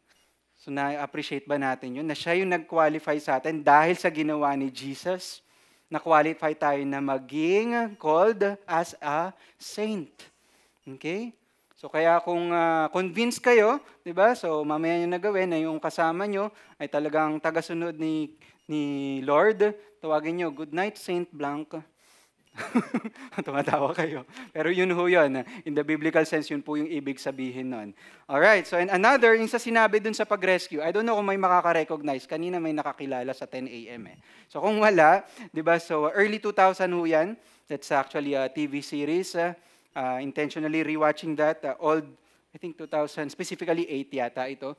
So na-appreciate ba natin yun? Na siya yung nag-qualify sa atin dahil sa ginawa ni Jesus, na-qualify tayo na maging called as a saint. Okay? So kaya kung uh, convinced kayo, 'di ba? So mamaya niyo na na yung kasama niyo ay talagang tagasunod ni ni Lord. Tawagin niyo, good night Saint Blanc. Tumatawa kayo. Pero yun ho yun. In the biblical sense, yun po yung ibig sabihin nun. Alright, so and another, yung sa sinabi dun sa pag-rescue, I don't know kung may makaka-recognize. Kanina may nakakilala sa 10 a.m. Eh. So kung wala, di ba, so early 2000 ho yan. That's actually a TV series. Uh, uh, intentionally rewatching that. Uh, old, I think 2000, specifically 8 yata ito.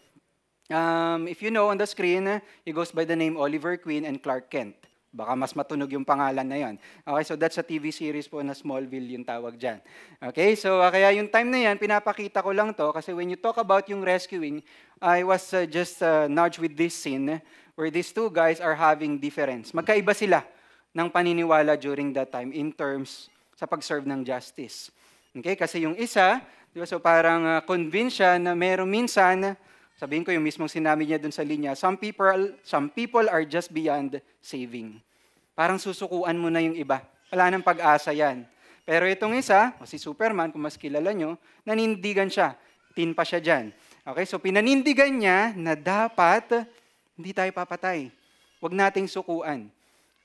Um, if you know on the screen, he goes by the name Oliver Queen and Clark Kent. Baka mas matunog yung pangalan na yon. Okay, so that's a TV series po na Smallville yung tawag dyan. Okay, so uh, kaya yung time na yan, pinapakita ko lang to kasi when you talk about yung rescuing, I was uh, just uh, nudged with this scene where these two guys are having difference. Magkaiba sila ng paniniwala during that time in terms sa pag-serve ng justice. Okay, kasi yung isa, di ba, so parang uh, convinced siya na meron minsan Sabihin ko yung mismong sinabi niya dun sa linya, some people, some people are just beyond saving. Parang susukuan mo na yung iba. Wala nang pag-asa yan. Pero itong isa, o si Superman, kung mas kilala nyo, nanindigan siya. Tin pa siya dyan. Okay, so pinanindigan niya na dapat hindi tayo papatay. Huwag nating sukuan.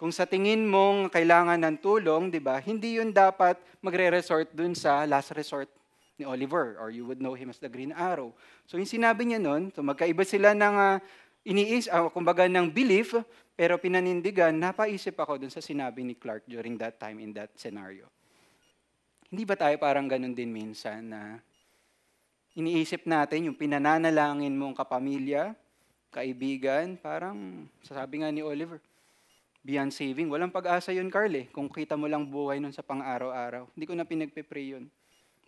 Kung sa tingin mong kailangan ng tulong, di ba, hindi yun dapat magre-resort dun sa last resort ni Oliver or you would know him as the Green Arrow. So yung sinabi niya noon, so magkaiba sila ng uh, iniis, uh, kumbaga ng belief, pero pinanindigan, napaisip ako dun sa sinabi ni Clark during that time in that scenario. Hindi ba tayo parang ganun din minsan na iniisip natin yung pinananalangin mong kapamilya, kaibigan, parang sasabi nga ni Oliver, beyond saving, walang pag-asa yun, Carl eh. kung kita mo lang buhay nun sa pang-araw-araw. Hindi ko na pinagpe-pray yun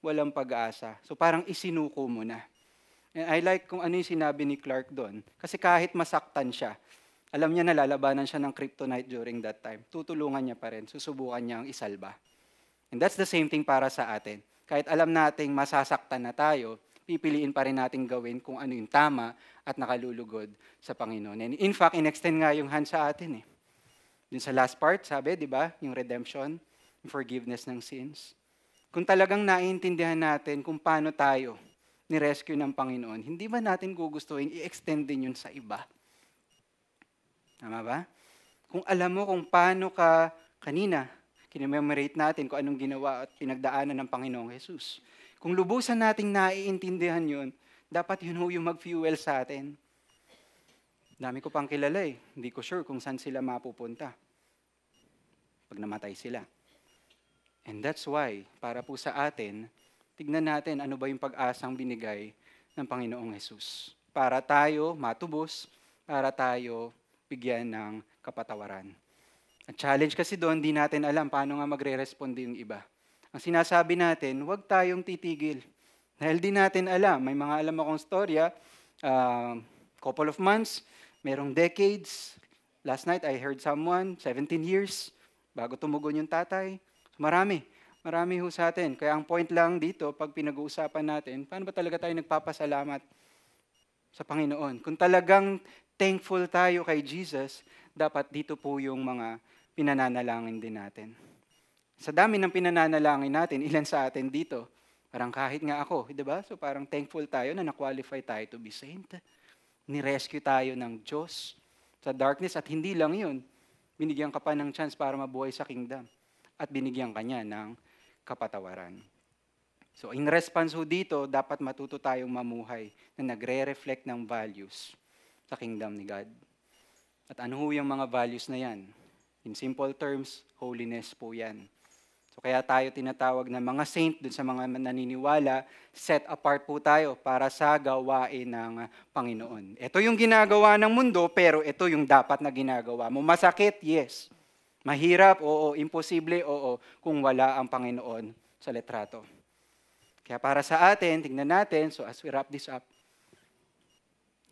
walang pag-asa. So parang isinuko mo na. And I like kung ano yung sinabi ni Clark doon. Kasi kahit masaktan siya, alam niya na lalabanan siya ng kryptonite during that time. Tutulungan niya pa rin, susubukan niya ang isalba. And that's the same thing para sa atin. Kahit alam nating masasaktan na tayo, pipiliin pa rin natin gawin kung ano yung tama at nakalulugod sa Panginoon. And in fact, in-extend nga yung hand sa atin eh. Dun sa last part, sabi, di ba, yung redemption, yung forgiveness ng sins. Kung talagang naiintindihan natin kung paano tayo ni-rescue ng Panginoon, hindi ba natin gugustuhin i-extend din yun sa iba? Tama ba? Kung alam mo kung paano ka kanina, kinememorate natin kung anong ginawa at pinagdaanan ng Panginoong Jesus. Kung lubusan nating naiintindihan yun, dapat yun ho yung mag-fuel sa atin. Dami ko pang kilala eh. Hindi ko sure kung saan sila mapupunta. Pag namatay sila. And that's why, para po sa atin, tignan natin ano ba yung pag-asang binigay ng Panginoong Hesus. Para tayo matubos, para tayo bigyan ng kapatawaran. Ang challenge kasi doon, hindi natin alam paano nga magre respond yung iba. Ang sinasabi natin, huwag tayong titigil. Dahil di natin alam, may mga alam akong storya, uh, couple of months, merong decades. Last night, I heard someone, 17 years, bago tumugon yung tatay. Marami. Marami ho sa atin. Kaya ang point lang dito, pag pinag-uusapan natin, paano ba talaga tayo nagpapasalamat sa Panginoon? Kung talagang thankful tayo kay Jesus, dapat dito po yung mga pinananalangin din natin. Sa dami ng pinananalangin natin, ilan sa atin dito, parang kahit nga ako, di ba? So parang thankful tayo na na-qualify tayo to be saint. Ni-rescue tayo ng Diyos sa darkness at hindi lang yun, binigyan ka pa ng chance para mabuhay sa kingdom at binigyan kanya ng kapatawaran. So in response ho dito, dapat matuto tayong mamuhay na nagre-reflect ng values sa kingdom ni God. At ano ho yung mga values na yan? In simple terms, holiness po yan. So kaya tayo tinatawag na mga saint dun sa mga naniniwala, set apart po tayo para sa gawain ng Panginoon. Ito yung ginagawa ng mundo, pero ito yung dapat na ginagawa mo. Masakit, yes. Mahirap, oo. Imposible, oo. Kung wala ang Panginoon sa letrato. Kaya para sa atin, tingnan natin, so as we wrap this up,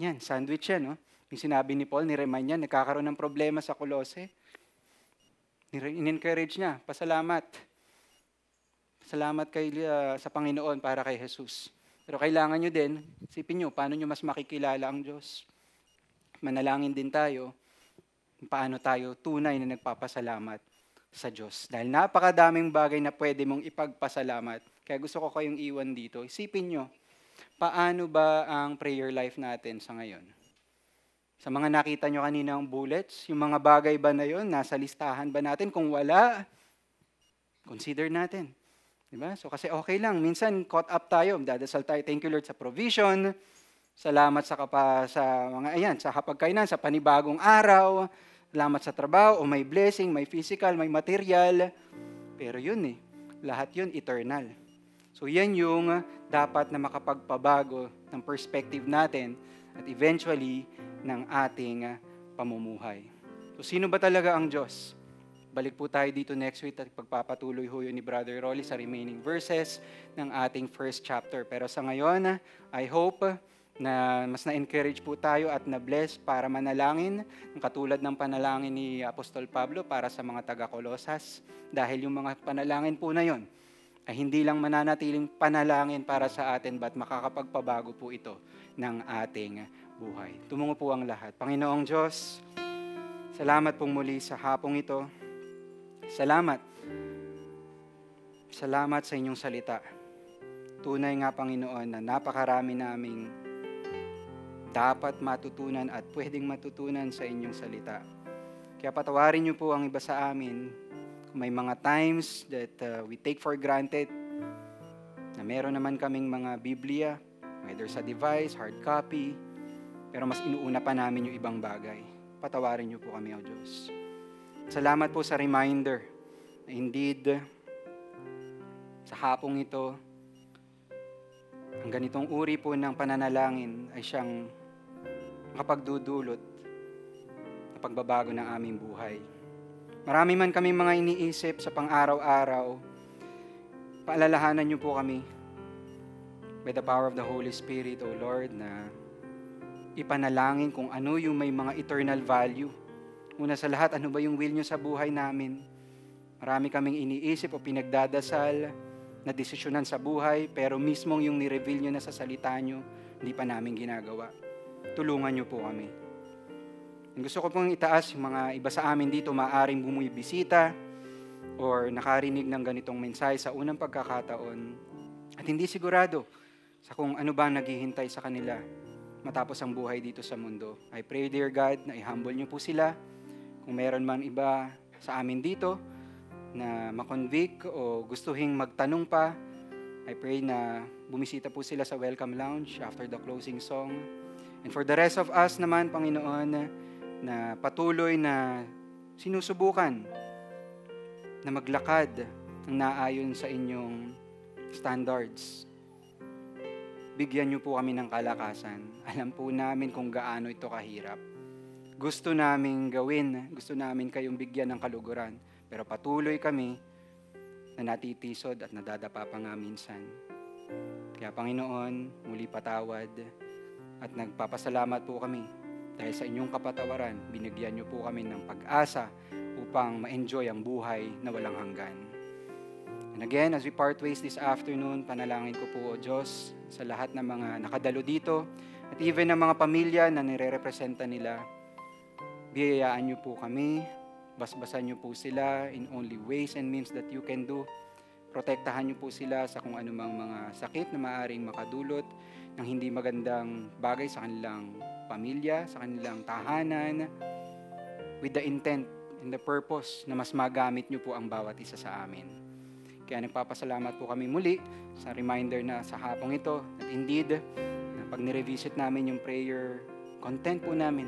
yan, sandwich yan, no? Yung sinabi ni Paul, ni-remind niya, nagkakaroon ng problema sa Kolose. In-encourage niya, pasalamat. Salamat kay, uh, sa Panginoon para kay Jesus. Pero kailangan nyo din, sipin nyo, paano nyo mas makikilala ang Diyos. Manalangin din tayo paano tayo tunay na nagpapasalamat sa Diyos. Dahil napakadaming bagay na pwede mong ipagpasalamat. Kaya gusto ko kayong iwan dito. Isipin nyo, paano ba ang prayer life natin sa ngayon? Sa mga nakita nyo kanina ang bullets, yung mga bagay ba na yon nasa listahan ba natin? Kung wala, consider natin. Diba? So kasi okay lang, minsan caught up tayo, dadasal tayo, thank you Lord sa provision, Salamat sa kapa sa mga ayan, sa hapagkainan, sa panibagong araw. Salamat sa trabaho, o may blessing, may physical, may material. Pero yun eh, lahat yun eternal. So yan yung dapat na makapagpabago ng perspective natin at eventually ng ating pamumuhay. So sino ba talaga ang Diyos? Balik po tayo dito next week at pagpapatuloy ho yun ni Brother Rolly sa remaining verses ng ating first chapter. Pero sa ngayon, I hope na mas na-encourage po tayo at na-bless para manalangin, katulad ng panalangin ni Apostol Pablo para sa mga taga-Kolosas, dahil yung mga panalangin po na yon ay hindi lang mananatiling panalangin para sa atin, but makakapagpabago po ito ng ating buhay. Tumungo po ang lahat. Panginoong Diyos, salamat pong muli sa hapong ito. Salamat. Salamat sa inyong salita. Tunay nga, Panginoon, na napakarami naming dapat matutunan at pwedeng matutunan sa inyong salita. Kaya patawarin niyo po ang iba sa amin kung may mga times that uh, we take for granted na meron naman kaming mga Biblia, whether sa device, hard copy, pero mas inuuna pa namin yung ibang bagay. Patawarin niyo po kami, O Diyos. Salamat po sa reminder na indeed, sa hapong ito, ang ganitong uri po ng pananalangin ay siyang kapagdudulot na pagbabago ng aming buhay. Marami man kami mga iniisip sa pang-araw-araw, paalalahanan niyo po kami by the power of the Holy Spirit, O Lord, na ipanalangin kung ano yung may mga eternal value. Una sa lahat, ano ba yung will niyo sa buhay namin? Marami kaming iniisip o pinagdadasal na desisyonan sa buhay, pero mismong yung nireveal niyo na sa salita niyo, hindi pa namin ginagawa tulungan niyo po kami. Gusto ko pong itaas yung mga iba sa amin dito, maaring bumibisita or nakarinig ng ganitong mensahe sa unang pagkakataon at hindi sigurado sa kung ano ba naghihintay sa kanila matapos ang buhay dito sa mundo. I pray, dear God, na i-humble niyo po sila. Kung meron man iba sa amin dito na makonvict o gustuhing magtanong pa, I pray na bumisita po sila sa Welcome Lounge after the closing song And for the rest of us naman, Panginoon, na patuloy na sinusubukan na maglakad ng naayon sa inyong standards. Bigyan niyo po kami ng kalakasan. Alam po namin kung gaano ito kahirap. Gusto namin gawin, gusto namin kayong bigyan ng kaluguran. Pero patuloy kami na natitisod at nadadapa pa nga minsan. Kaya Panginoon, muli patawad at nagpapasalamat po kami dahil sa inyong kapatawaran, binigyan niyo po kami ng pag-asa upang ma-enjoy ang buhay na walang hanggan. And again, as we part ways this afternoon, panalangin ko po, O Diyos, sa lahat ng mga nakadalo dito, at even ng mga pamilya na nire-representa nila, biyayaan niyo po kami, basbasan niyo po sila in only ways and means that you can do. Protektahan niyo po sila sa kung anumang mga sakit na maaaring makadulot ng hindi magandang bagay sa kanilang pamilya, sa kanilang tahanan, with the intent and the purpose na mas magamit niyo po ang bawat isa sa amin. Kaya nagpapasalamat po kami muli sa reminder na sa hapong ito, that indeed, na pag nirevisit namin yung prayer content po namin,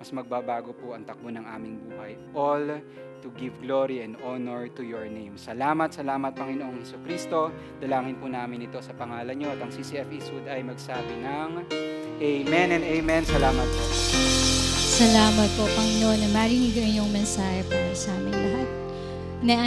mas magbabago po ang takbo ng aming buhay. All to give glory and honor to your name. Salamat, salamat Panginoong Heso Kristo. Dalangin po namin ito sa pangalan niyo at ang CCF Eastwood ay magsabi ng Amen and Amen. Salamat po. Salamat po Panginoon na marinig ang iyong mensahe para sa aming lahat. Na